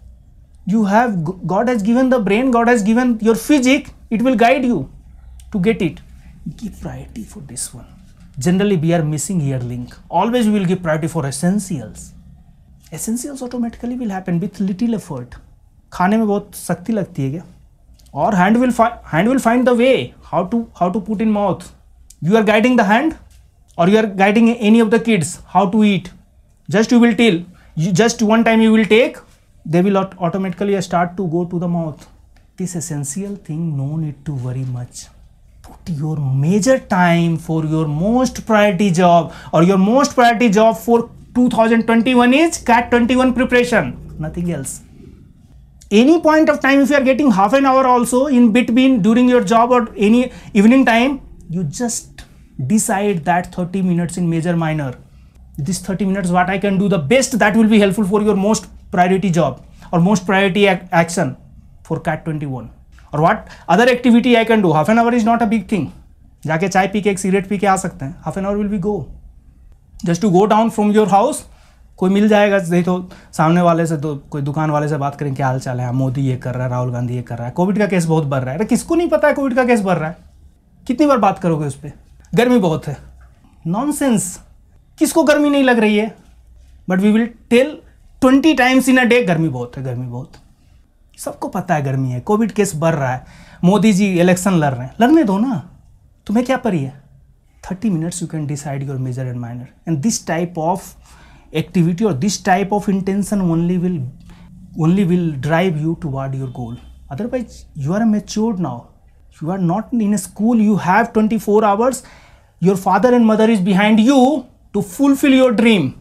you have god has given the brain god has given your physics it will guide you to get it give priority for this one generally we are missing here link always we will give priority for essentials essentials automatically will happen with little effort खाने में बहुत शक्ति लगती है क्या will find hand will find the way how to how to put in mouth. You are guiding the hand, or you are guiding any of the kids how to eat just you will tell you just one time you will take they will automatically start to go to the mouth this essential thing no need to worry much put your major time for your most priority job or your most priority job for 2021 is cat 21 preparation nothing else any point of time if you are getting half an hour also in between during your job or any evening time you just decide that 30 minutes in major minor this 30 minutes what i can do the best that will be helpful for your most priority job और most priority action for CAT twenty one और what other activity I can do half an hour is not a big thing जाके चाय P के एक cigarette P के आ सकते हैं half an hour will be go just to go down from your house कोई मिल जाएगा नहीं तो सामने वाले से तो कोई दुकान वाले से बात करें क्या हाल चाल है मोदी ये कर रहा है राहुल गांधी ये कर रहा है कोविड का केस बहुत बढ़ रहा है अरे किसको नहीं पता है कोविड का केस बढ़ रहा है कितनी बार बात करोगे उस पर गर्मी बहुत है नॉनसेंस किसको गर्मी नहीं लग रही है but we will tell twenty times in a day गर्मी बहुत है गर्मी बहुत सबको पता है गर्मी है कोविड केस बढ़ रहा है मोदी जी इलेक्शन लड़ रहे हैं लड़ने दो ना तुम्हें क्या परी है thirty minutes you can decide your major and minor and this type of activity और this type of intention only will only will drive you toward your goal otherwise you are matured now you are not in a school you have twenty four hours your father and mother is behind you to fulfil your dream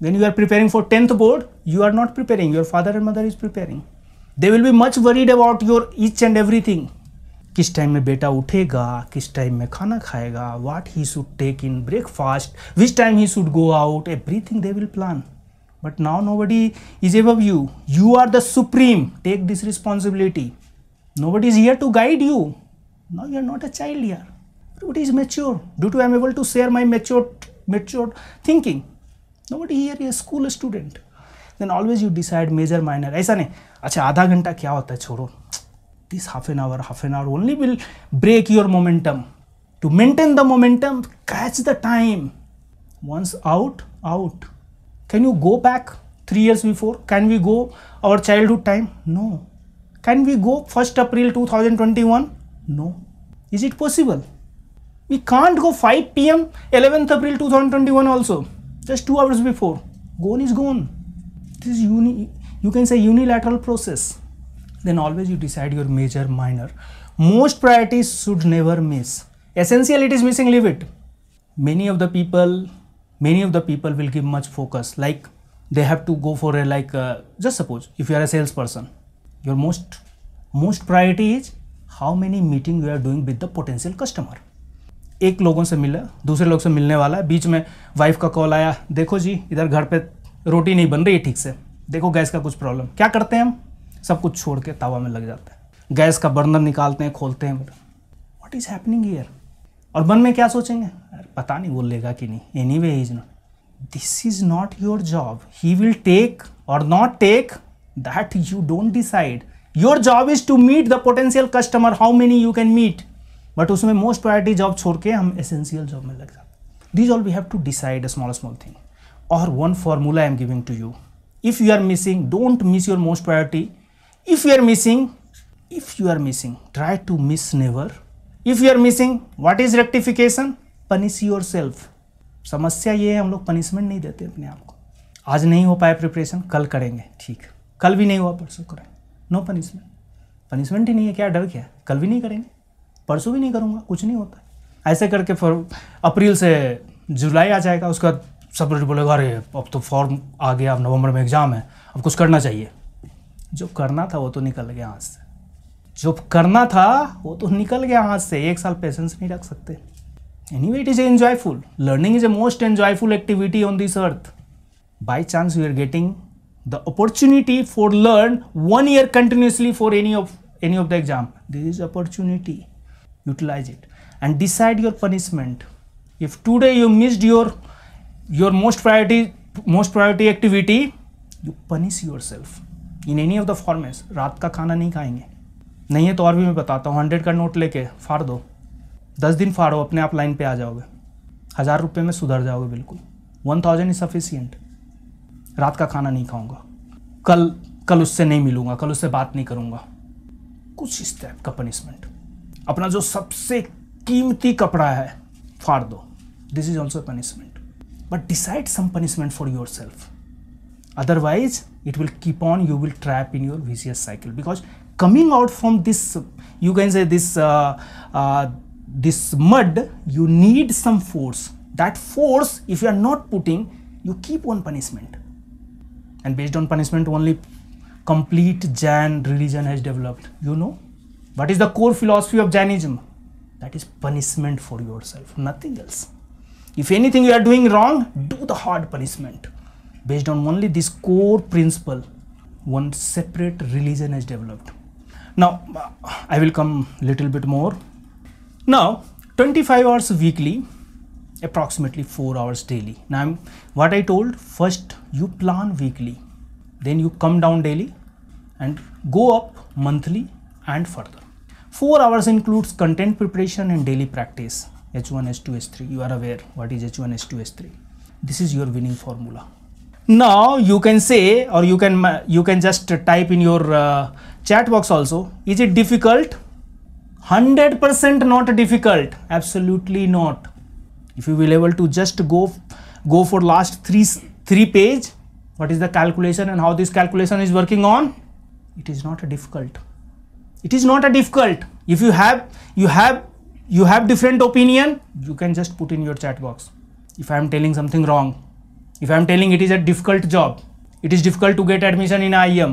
When you are preparing for 10th board, you are not preparing, your father and mother is preparing. They will be much worried about your each and everything. किस time में बेटा उठेगा किस time में खाना खाएगा what he should take in breakfast which time he should go out everything they will plan but now nobody is एव you you are the supreme take this responsibility nobody is here to guide you now you are not a child यार it is mature do to I am able to share my mature mature thinking no nobody here ये school student then always you decide major minor ऐसा नहीं अच्छा आधा घंटा क्या होता है छोड़ो this half an hour half an hour only will break your momentum to maintain the momentum catch the time once out out can you go back three years before can we go our childhood time no can we go first April two thousand twenty one no is it possible we can't go five P M eleventh April two thousand twenty one also just two hours before gone is gone this is uni you can say unilateral process then always you decide your major minor most priorities should never miss essential it is missing leave it many of the people many of the people will give much focus like they have to go for a like uh, just suppose if you are a salesperson your most most priority is how many meeting you are doing with the potential customer एक लोगों से मिला दूसरे लोग से मिलने वाला है बीच में वाइफ का कॉल आया देखो जी इधर घर पे रोटी नहीं बन रही है ठीक से देखो गैस का कुछ प्रॉब्लम क्या करते हैं हम सब कुछ छोड़ के तावा में लग जाते हैं गैस का बर्नर निकालते हैं खोलते हैं वॉट इज़ हैपनिंग ईयर और मन में क्या सोचेंगे अरे पता नहीं वो लेगा कि नहीं anyway is not this is not your job he will take और not take that you don't decide your job is to meet the potential customer how many you can meet but उसमें most priority job छोड़ के हम essential job में लग जाते this all we have to decide small small thing और one formula I am giving to you if you are missing don't miss your most priority if you are missing if you are missing try to miss never if you are missing missing is rectification punish yourself समस्या ये है हम लोग punishment नहीं देते अपने आप को आज नहीं हो पाया प्रिपरेशन कल करेंगे ठीक कल भी नहीं हुआ परसों करें नो पनिशमेंट पनिशमेंट ही नहीं है क्या डर क्या कल भी नहीं करेंगे परसों भी नहीं करूँगा कुछ नहीं होता ऐसे करके फिर अप्रैल से जुलाई आ जाएगा उसके बाद सब लोग बोलेगा अरे अब तो फॉर्म आ गया अब नवंबर में एग्ज़ाम है अब कुछ करना चाहिए जो करना था वो तो निकल गया हाथ से जो करना था वो तो निकल गया हाथ से एक साल पेशेंस नहीं रख सकते anyway it is enjoyful learning is a most enjoyful activity on this earth by chance you are getting the opportunity for learn one year continuously for any of any of the exam this is opportunity utilize it and decide your punishment if today you missed your your most priority most priority activity you punish yourself in any of the formats रात का खाना नहीं खाएंगे नहीं है तो और भी मैं बताता हूँ हंड्रेड का नोट लेके फाड़ दो दस दिन फाड़ो अपने आप लाइन पे आ जाओगे हज़ार रुपये में सुधर जाओगे बिल्कुल वन थाउजेंड इज सफिशियंट रात का खाना नहीं खाऊंगा कल कल उससे नहीं मिलूंगा कल उससे बात नहीं करूंगा कुछ इस टाइप का पनिशमेंट अपना जो सबसे कीमती कपड़ा है फाड़ दो this is also punishment but decide some punishment for yourself otherwise it will keep on you will trap in your vicious cycle because coming out from this you can say this this mud you need some force that force if you are not putting you keep on punishment and based on punishment only complete Jain religion has developed you know What is the core philosophy of Jainism? That is punishment for yourself, nothing else. If anything you are doing wrong, do the hard punishment. Based on only this core principle, one separate religion has developed. Now, I will come little bit more. Now, 25 hours weekly, approximately 4 hours daily. Now, what I told, first you plan weekly, then you come down daily and go up monthly and further. 4 hours includes content preparation and daily practice. H1, H2, H3. You are aware what is H1, H2, H3. This is your winning formula. Now you can say or you can you can just type in your uh, chat box also. Is it difficult? 100% not difficult. Absolutely not. If you will able to just go go for last three three page, what is the calculation and how this calculation is working on? It is not difficult. it is not a difficult if you have you have you have different opinion you can just put in your chat box if i am telling something wrong if i am telling it is a difficult job it is difficult to get admission in iim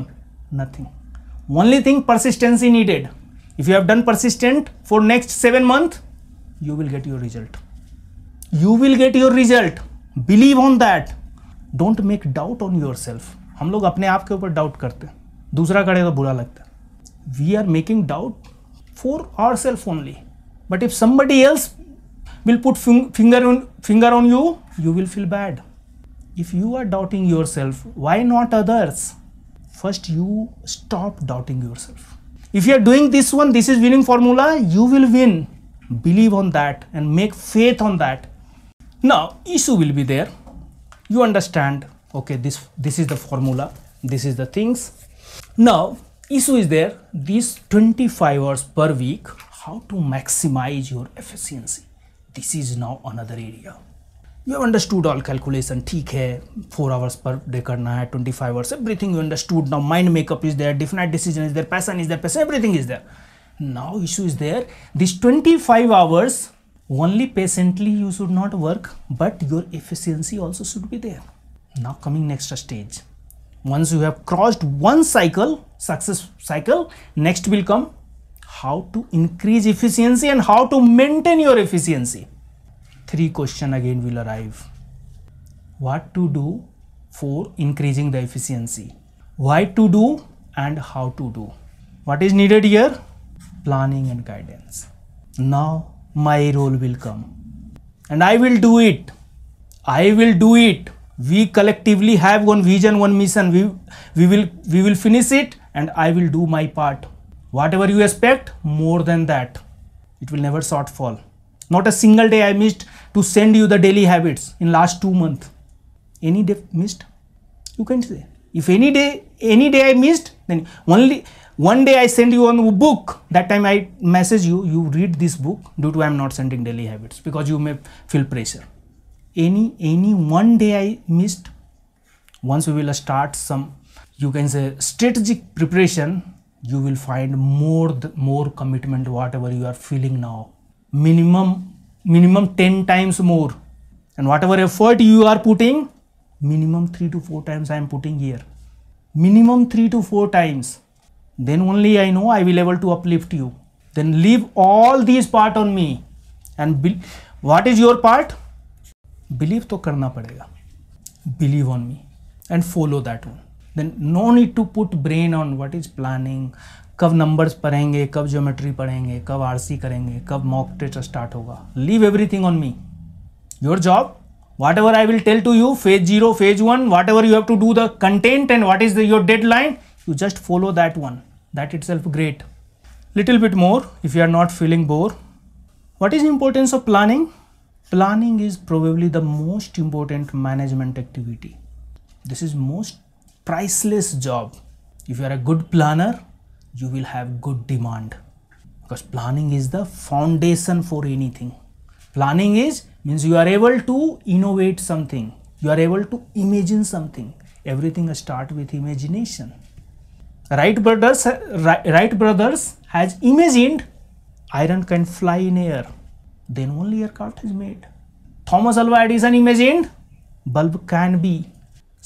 nothing only thing persistency needed if you have done persistent for next 7 month you will get your result you will get your result believe on that don't make doubt on yourself hum log apne aap ke upar doubt karte dusra दूसरा करे तो बुरा we are making doubt for ourselves only. But if somebody else will put finger on, finger on you, you will feel bad. If you are doubting yourself, why not others? First, you stop doubting yourself. If you are doing this one, this is winning formula, you will win. Believe on that and make faith on that. Now, issue will be there. You understand, okay, this, this is the formula, this is the things. Now, issue is there these 25 hours per week how to maximize your efficiency this is now another area you have understood all calculation ठीक hai. Four hours per day. करना है 25 hours. Everything you understood. Now mind makeup is there. Definite decision is there. There is there. There Everything is there. now issue is there this 25 hours only patiently you should not work but your efficiency also should be there now coming next stage once you have crossed one cycle success cycle next will come how to increase efficiency and how to maintain your efficiency three question again will arrive what to do for increasing the efficiency why to do and how to do what is needed here planning and guidance now my role will come and i will do it i will do it we collectively have one vision one mission we we will we will finish it and i will do my part whatever you expect more than that it will never shortfall not a single day i missed to send you the daily habits in last 2 month any day missed you can say if any day any day i missed then only one day i send you one book that time i message you you read this book due to i am not sending daily habits because you may feel pressure any any one day i missed once we will start some you can say strategic preparation you will find more more commitment whatever you are feeling now minimum minimum 10 times more and whatever effort you are putting minimum 3 to 4 times i am putting here minimum 3 to 4 times then only i know i will able to uplift you then leave all these part on me and be, what is your part believe तो करना पड़ेगा believe on me and follow that one then no need to put brain on what is planning कब numbers पढ़ेंगे कब geometry पढ़ेंगे कब सी करेंगे कब मॉक टेस्ट स्टार्ट होगा leave everything on me your job whatever I will tell to you phase zero phase one whatever you have to do the content and what is the your dead line you just follow that one that itself great little bit more if you are not feeling bore what is importance of planning planning is probably the most important management activity this is most priceless job if you are a good planner you will have good demand because planning is the foundation for anything planning is means you are able to innovate something you are able to imagine something everything start with imagination wright brothers wright brothers has imagined iron can fly in air then only aircraft is made. Thomas Alva Edison imagined bulb can be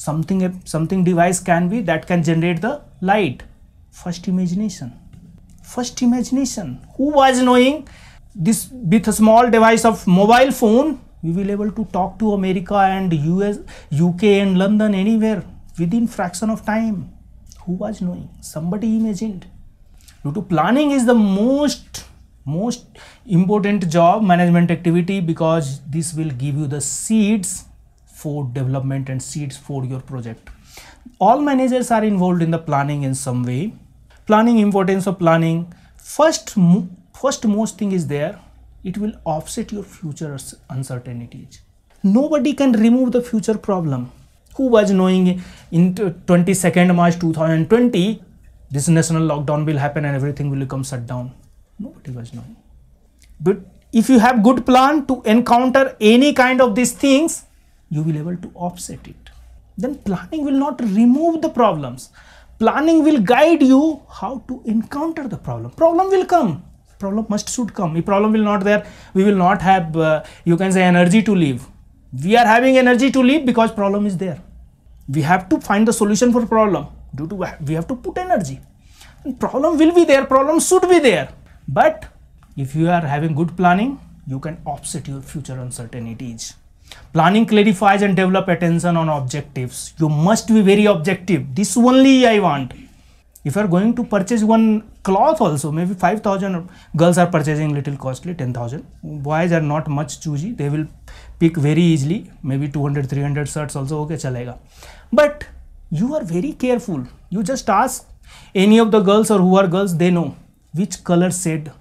something something device can be that can generate the light. First imagination. First imagination. Who was knowing this with a small device of mobile phone we will able to talk to America and US, UK and London anywhere within fraction of time. Who was knowing? Somebody imagined. Due to planning is the most most important job management activity because this will give you the seeds for development and seeds for your project all managers are involved in the planning in some way planning importance of planning first first most thing is there it will offset your future uncertainties nobody can remove the future problem who was knowing in 22nd march 2020 this national lockdown will happen and everything will become shut down Nobody was knowing. But if you have good plan to encounter any kind of these things, you will able to offset it. Then planning will not remove the problems. Planning will guide you how to encounter the problem. Problem will come. Problem must should come. If problem will not there, we will not have, uh, you can say energy to live. We are having energy to live because problem is there. We have to find the solution for problem. Due to we have to put energy. And problem will be there, problem should be there but if you are having good planning, you can offset your future uncertainties. Planning clarifies and develop attention on objectives. You must be very objective. This only I want. If you are going to purchase one cloth also, maybe 5,000, girls are purchasing little costly, 10,000. Boys are not much choosy. They will pick very easily, maybe 200, 300 shirts also, okay, chalega. But you are very careful. You just ask any of the girls or who are girls, they know which color Said,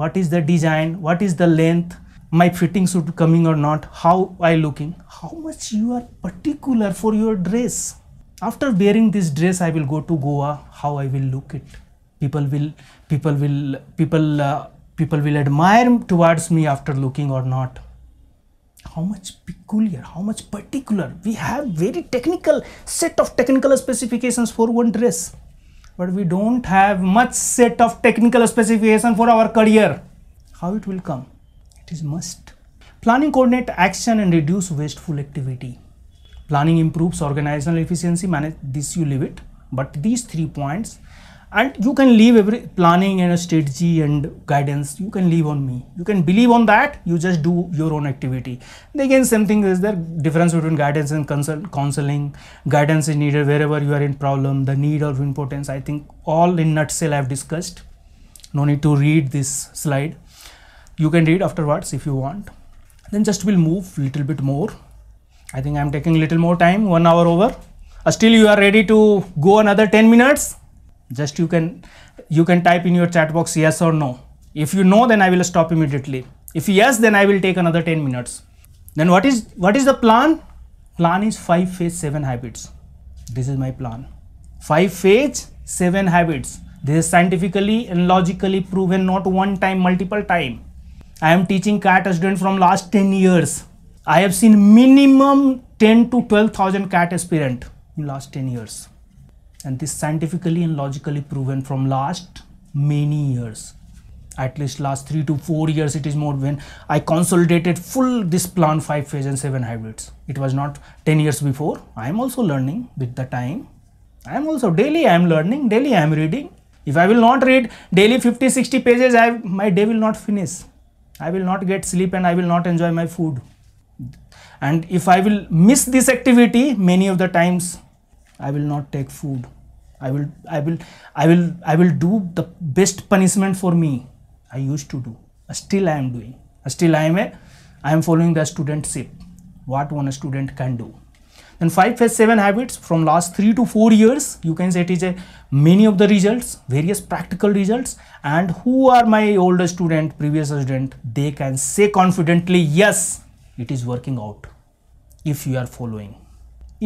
what is the design, what is the length, my fitting suit coming or not, how I looking, how much you are particular for your dress. After wearing this dress, I will go to Goa, how I will look it. People will, people will, people, uh, people will admire towards me after looking or not how much peculiar how much particular we have very technical set of technical specifications for one dress but we don't have much set of technical specification for our career how it will come it is must planning coordinate action and reduce wasteful activity planning improves organizational efficiency manage this you leave it but these three points and you can leave every planning and strategy and guidance you can leave on me you can believe on that you just do your own activity and again same thing is the difference between guidance and counseling guidance is needed wherever you are in problem the need of importance i think all in nutshell i've discussed no need to read this slide you can read afterwards if you want then just we'll move little bit more i think i'm taking little more time one hour over uh, still you are ready to go another 10 minutes just you can you can type in your chat box yes or no if you know, then i will stop immediately if yes then i will take another 10 minutes then what is what is the plan plan is five phase seven habits this is my plan five phase seven habits this is scientifically and logically proven not one time multiple time i am teaching cat student from last 10 years i have seen minimum 10 to 12000 cat aspirant in last 10 years and this scientifically and logically proven from last many years at least last three to four years it is more when i consolidated full this plan five phase and seven hybrids it was not 10 years before i am also learning with the time i am also daily i am learning daily i am reading if i will not read daily 50 60 pages I, my day will not finish i will not get sleep and i will not enjoy my food and if i will miss this activity many of the times i will not take food I will, I will, I will, I will do the best punishment for me. I used to do. Still, I am doing. Still, I am a, I am following the student ship. What one student can do. Then five phase seven habits from last three to four years. You can say it is a many of the results, various practical results. And who are my older student, previous student? They can say confidently, yes, it is working out. If you are following,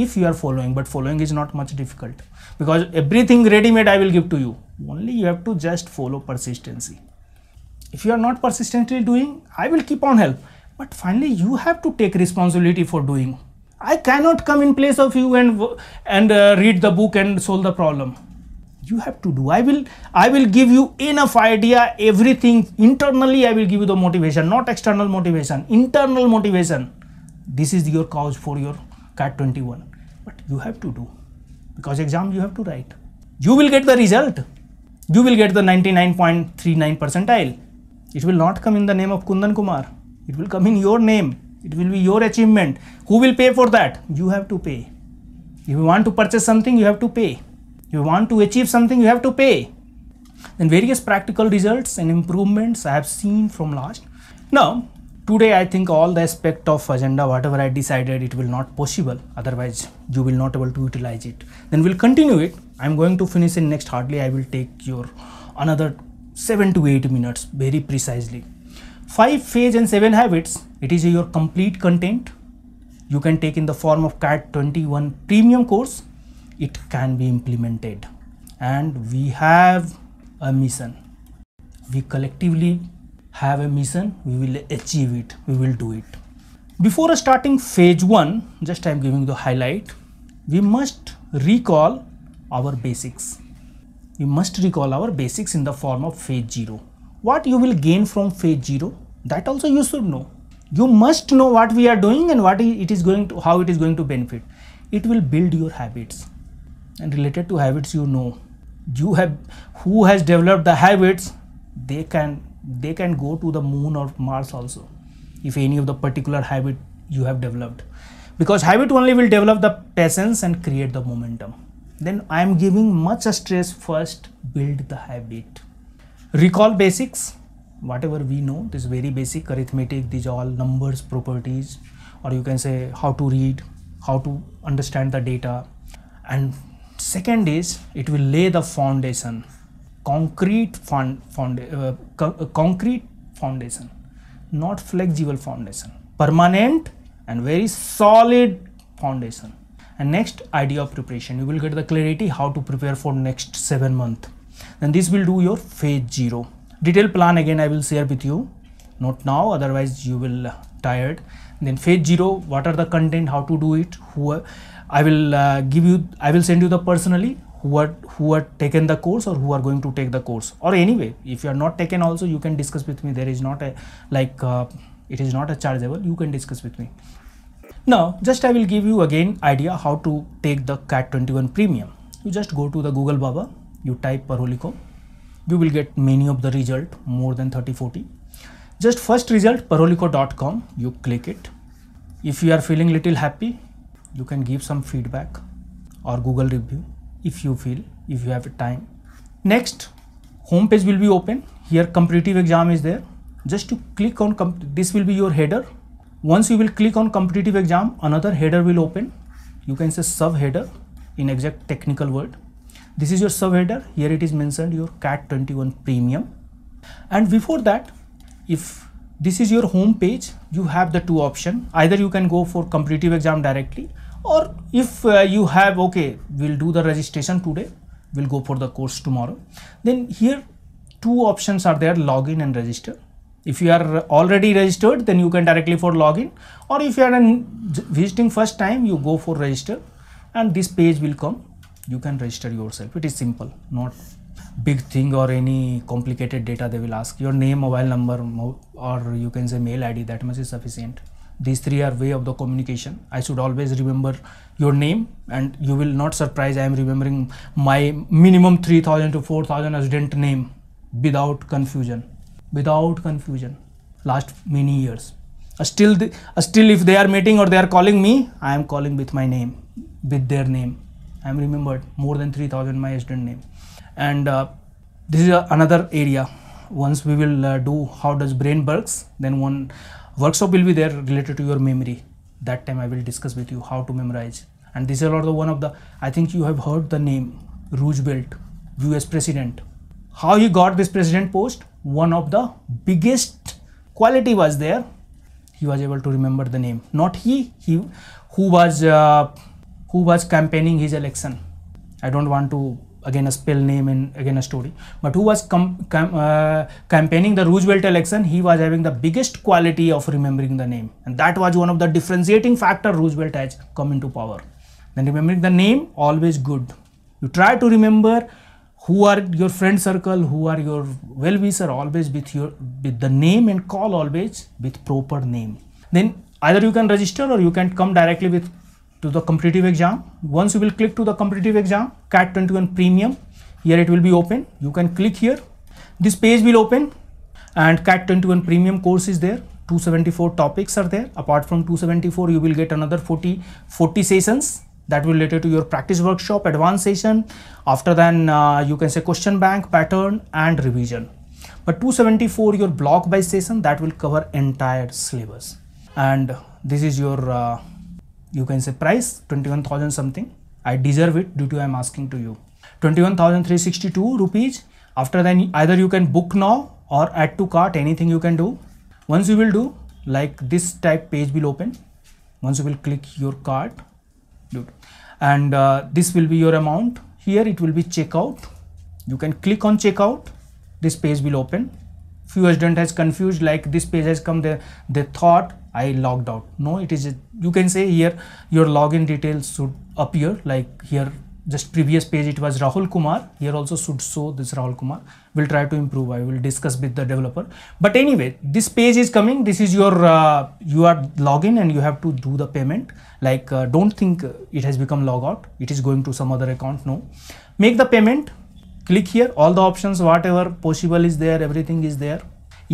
if you are following, but following is not much difficult because everything ready made I will give to you only you have to just follow persistency if you are not persistently doing I will keep on help but finally you have to take responsibility for doing I cannot come in place of you and and uh, read the book and solve the problem you have to do i will i will give you enough idea everything internally i will give you the motivation not external motivation internal motivation this is your cause for your cat 21 but you have to do because exam you have to write. You will get the result. You will get the 99.39 percentile. It will not come in the name of Kundan Kumar. It will come in your name. It will be your achievement. Who will pay for that? You have to pay. If you want to purchase something, you have to pay. If you want to achieve something, you have to pay. Then various practical results and improvements I have seen from last. Now, today i think all the aspect of agenda whatever i decided it will not possible otherwise you will not able to utilize it then we'll continue it i'm going to finish in next hardly i will take your another 7 to 8 minutes very precisely 5 phase and 7 habits it is your complete content you can take in the form of cat 21 premium course it can be implemented and we have a mission we collectively have a mission we will achieve it we will do it before starting phase 1 just i am giving the highlight we must recall our basics We must recall our basics in the form of phase 0 what you will gain from phase 0 that also you should know you must know what we are doing and what it is going to how it is going to benefit it will build your habits and related to habits you know you have who has developed the habits they can they can go to the moon or mars also if any of the particular habit you have developed because habit only will develop the patience and create the momentum then i am giving much stress first build the habit recall basics whatever we know this very basic arithmetic these all numbers properties or you can say how to read how to understand the data and second is it will lay the foundation concrete fund, found, uh, co uh, concrete foundation, not flexible foundation, permanent and very solid foundation. And next idea of preparation, you will get the clarity how to prepare for next seven month. Then this will do your phase zero. Detailed plan again I will share with you, not now, otherwise you will uh, tired. then phase zero, what are the content, how to do it, who. I will uh, give you, I will send you the personally who are who are taken the course or who are going to take the course or anyway if you are not taken also you can discuss with me there is not a like uh, it is not a chargeable you can discuss with me now just i will give you again idea how to take the cat 21 premium you just go to the google baba you type parolico you will get many of the result more than 30 40 just first result parolico.com you click it if you are feeling little happy you can give some feedback or google review if you feel if you have time next home page will be open here competitive exam is there just to click on this will be your header once you will click on competitive exam another header will open you can say sub header, in exact technical word this is your sub header. here it is mentioned your cat 21 premium and before that if this is your home page you have the two option either you can go for competitive exam directly or if uh, you have okay we'll do the registration today we'll go for the course tomorrow then here two options are there login and register if you are already registered then you can directly for login or if you are visiting first time you go for register and this page will come you can register yourself it is simple not big thing or any complicated data they will ask your name mobile number or you can say mail id that much is sufficient these three are way of the communication i should always remember your name and you will not surprise i am remembering my minimum 3000 to 4000 student name without confusion without confusion last many years uh, still the, uh, still if they are meeting or they are calling me i am calling with my name with their name i am remembered more than 3000 my student name and uh, this is another area once we will uh, do how does brain works then one workshop will be there related to your memory that time i will discuss with you how to memorize and this is the one of the i think you have heard the name roosevelt us president how he got this president post one of the biggest quality was there he was able to remember the name not he he who was uh, who was campaigning his election i don't want to again a spell name and again a story but who was uh, campaigning the roosevelt election he was having the biggest quality of remembering the name and that was one of the differentiating factor roosevelt has come into power then remembering the name always good you try to remember who are your friend circle who are your well-wisher always with your with the name and call always with proper name then either you can register or you can come directly with to the competitive exam. Once you will click to the competitive exam, CAT 21 Premium, here it will be open. You can click here. This page will open and CAT 21 Premium course is there. 274 topics are there. Apart from 274, you will get another 40, 40 sessions that will related to your practice workshop, advanced session. After then, uh, you can say question bank, pattern and revision. But 274, your block by session that will cover entire syllabus. And this is your uh, you can say price 21,000 something. I deserve it due to I'm asking to you. 21,362 rupees. After then either you can book now or add to cart anything you can do. Once you will do like this type page will open. Once you will click your cart dude, and uh, this will be your amount. Here it will be checkout. You can click on checkout. This page will open few student has confused like this page has come there they thought i logged out no it is you can say here your login details should appear like here just previous page it was rahul kumar here also should show this rahul kumar we'll try to improve i will discuss with the developer but anyway this page is coming this is your uh, you are login and you have to do the payment like uh, don't think it has become logout it is going to some other account no make the payment click here all the options whatever possible is there everything is there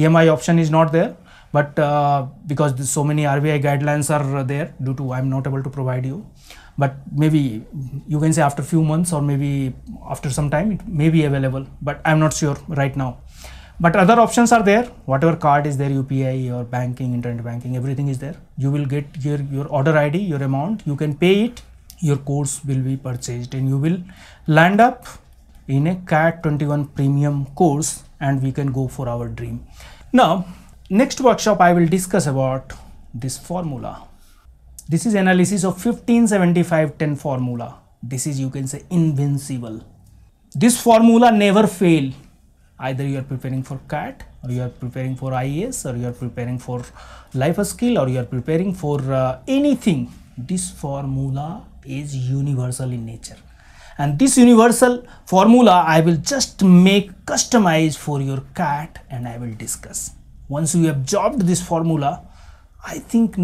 EMI option is not there but uh, because so many RBI guidelines are there due to I'm not able to provide you but maybe you can say after few months or maybe after some time it may be available but I'm not sure right now but other options are there whatever card is there UPI or banking internet banking everything is there you will get your your order ID your amount you can pay it your course will be purchased and you will land up in a CAT 21 premium course and we can go for our dream. Now, next workshop I will discuss about this formula. This is analysis of 1575-10 formula. This is you can say invincible. This formula never fail. Either you are preparing for CAT or you are preparing for IAS or you are preparing for life skill or you are preparing for uh, anything. This formula is universal in nature and this universal formula I will just make customize for your cat and I will discuss once you absorbed this formula I think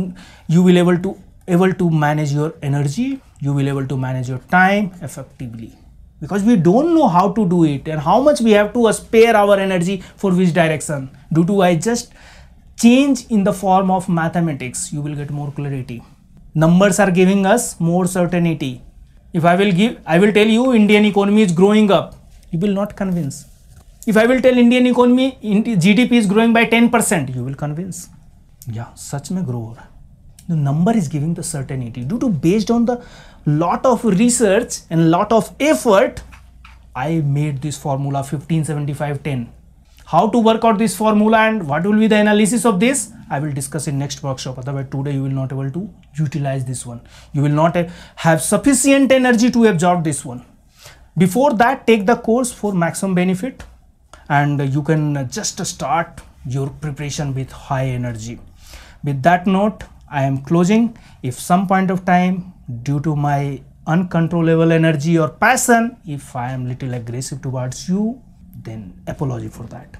you will able to able to manage your energy you will able to manage your time effectively because we don't know how to do it and how much we have to uh, spare our energy for which direction due to I just change in the form of mathematics you will get more clarity numbers are giving us more certainty if I will give, I will tell you Indian economy is growing up, you will not convince. If I will tell Indian economy GDP is growing by 10%, you will convince. Yeah, such may grow. The number is giving the certainty due to based on the lot of research and lot of effort. I made this formula 1575 10 how to work out this formula and what will be the analysis of this I will discuss in next workshop otherwise today you will not able to utilize this one you will not uh, have sufficient energy to absorb this one before that take the course for maximum benefit and you can just start your preparation with high energy with that note I am closing if some point of time due to my uncontrollable energy or passion if I am little aggressive towards you then apology for that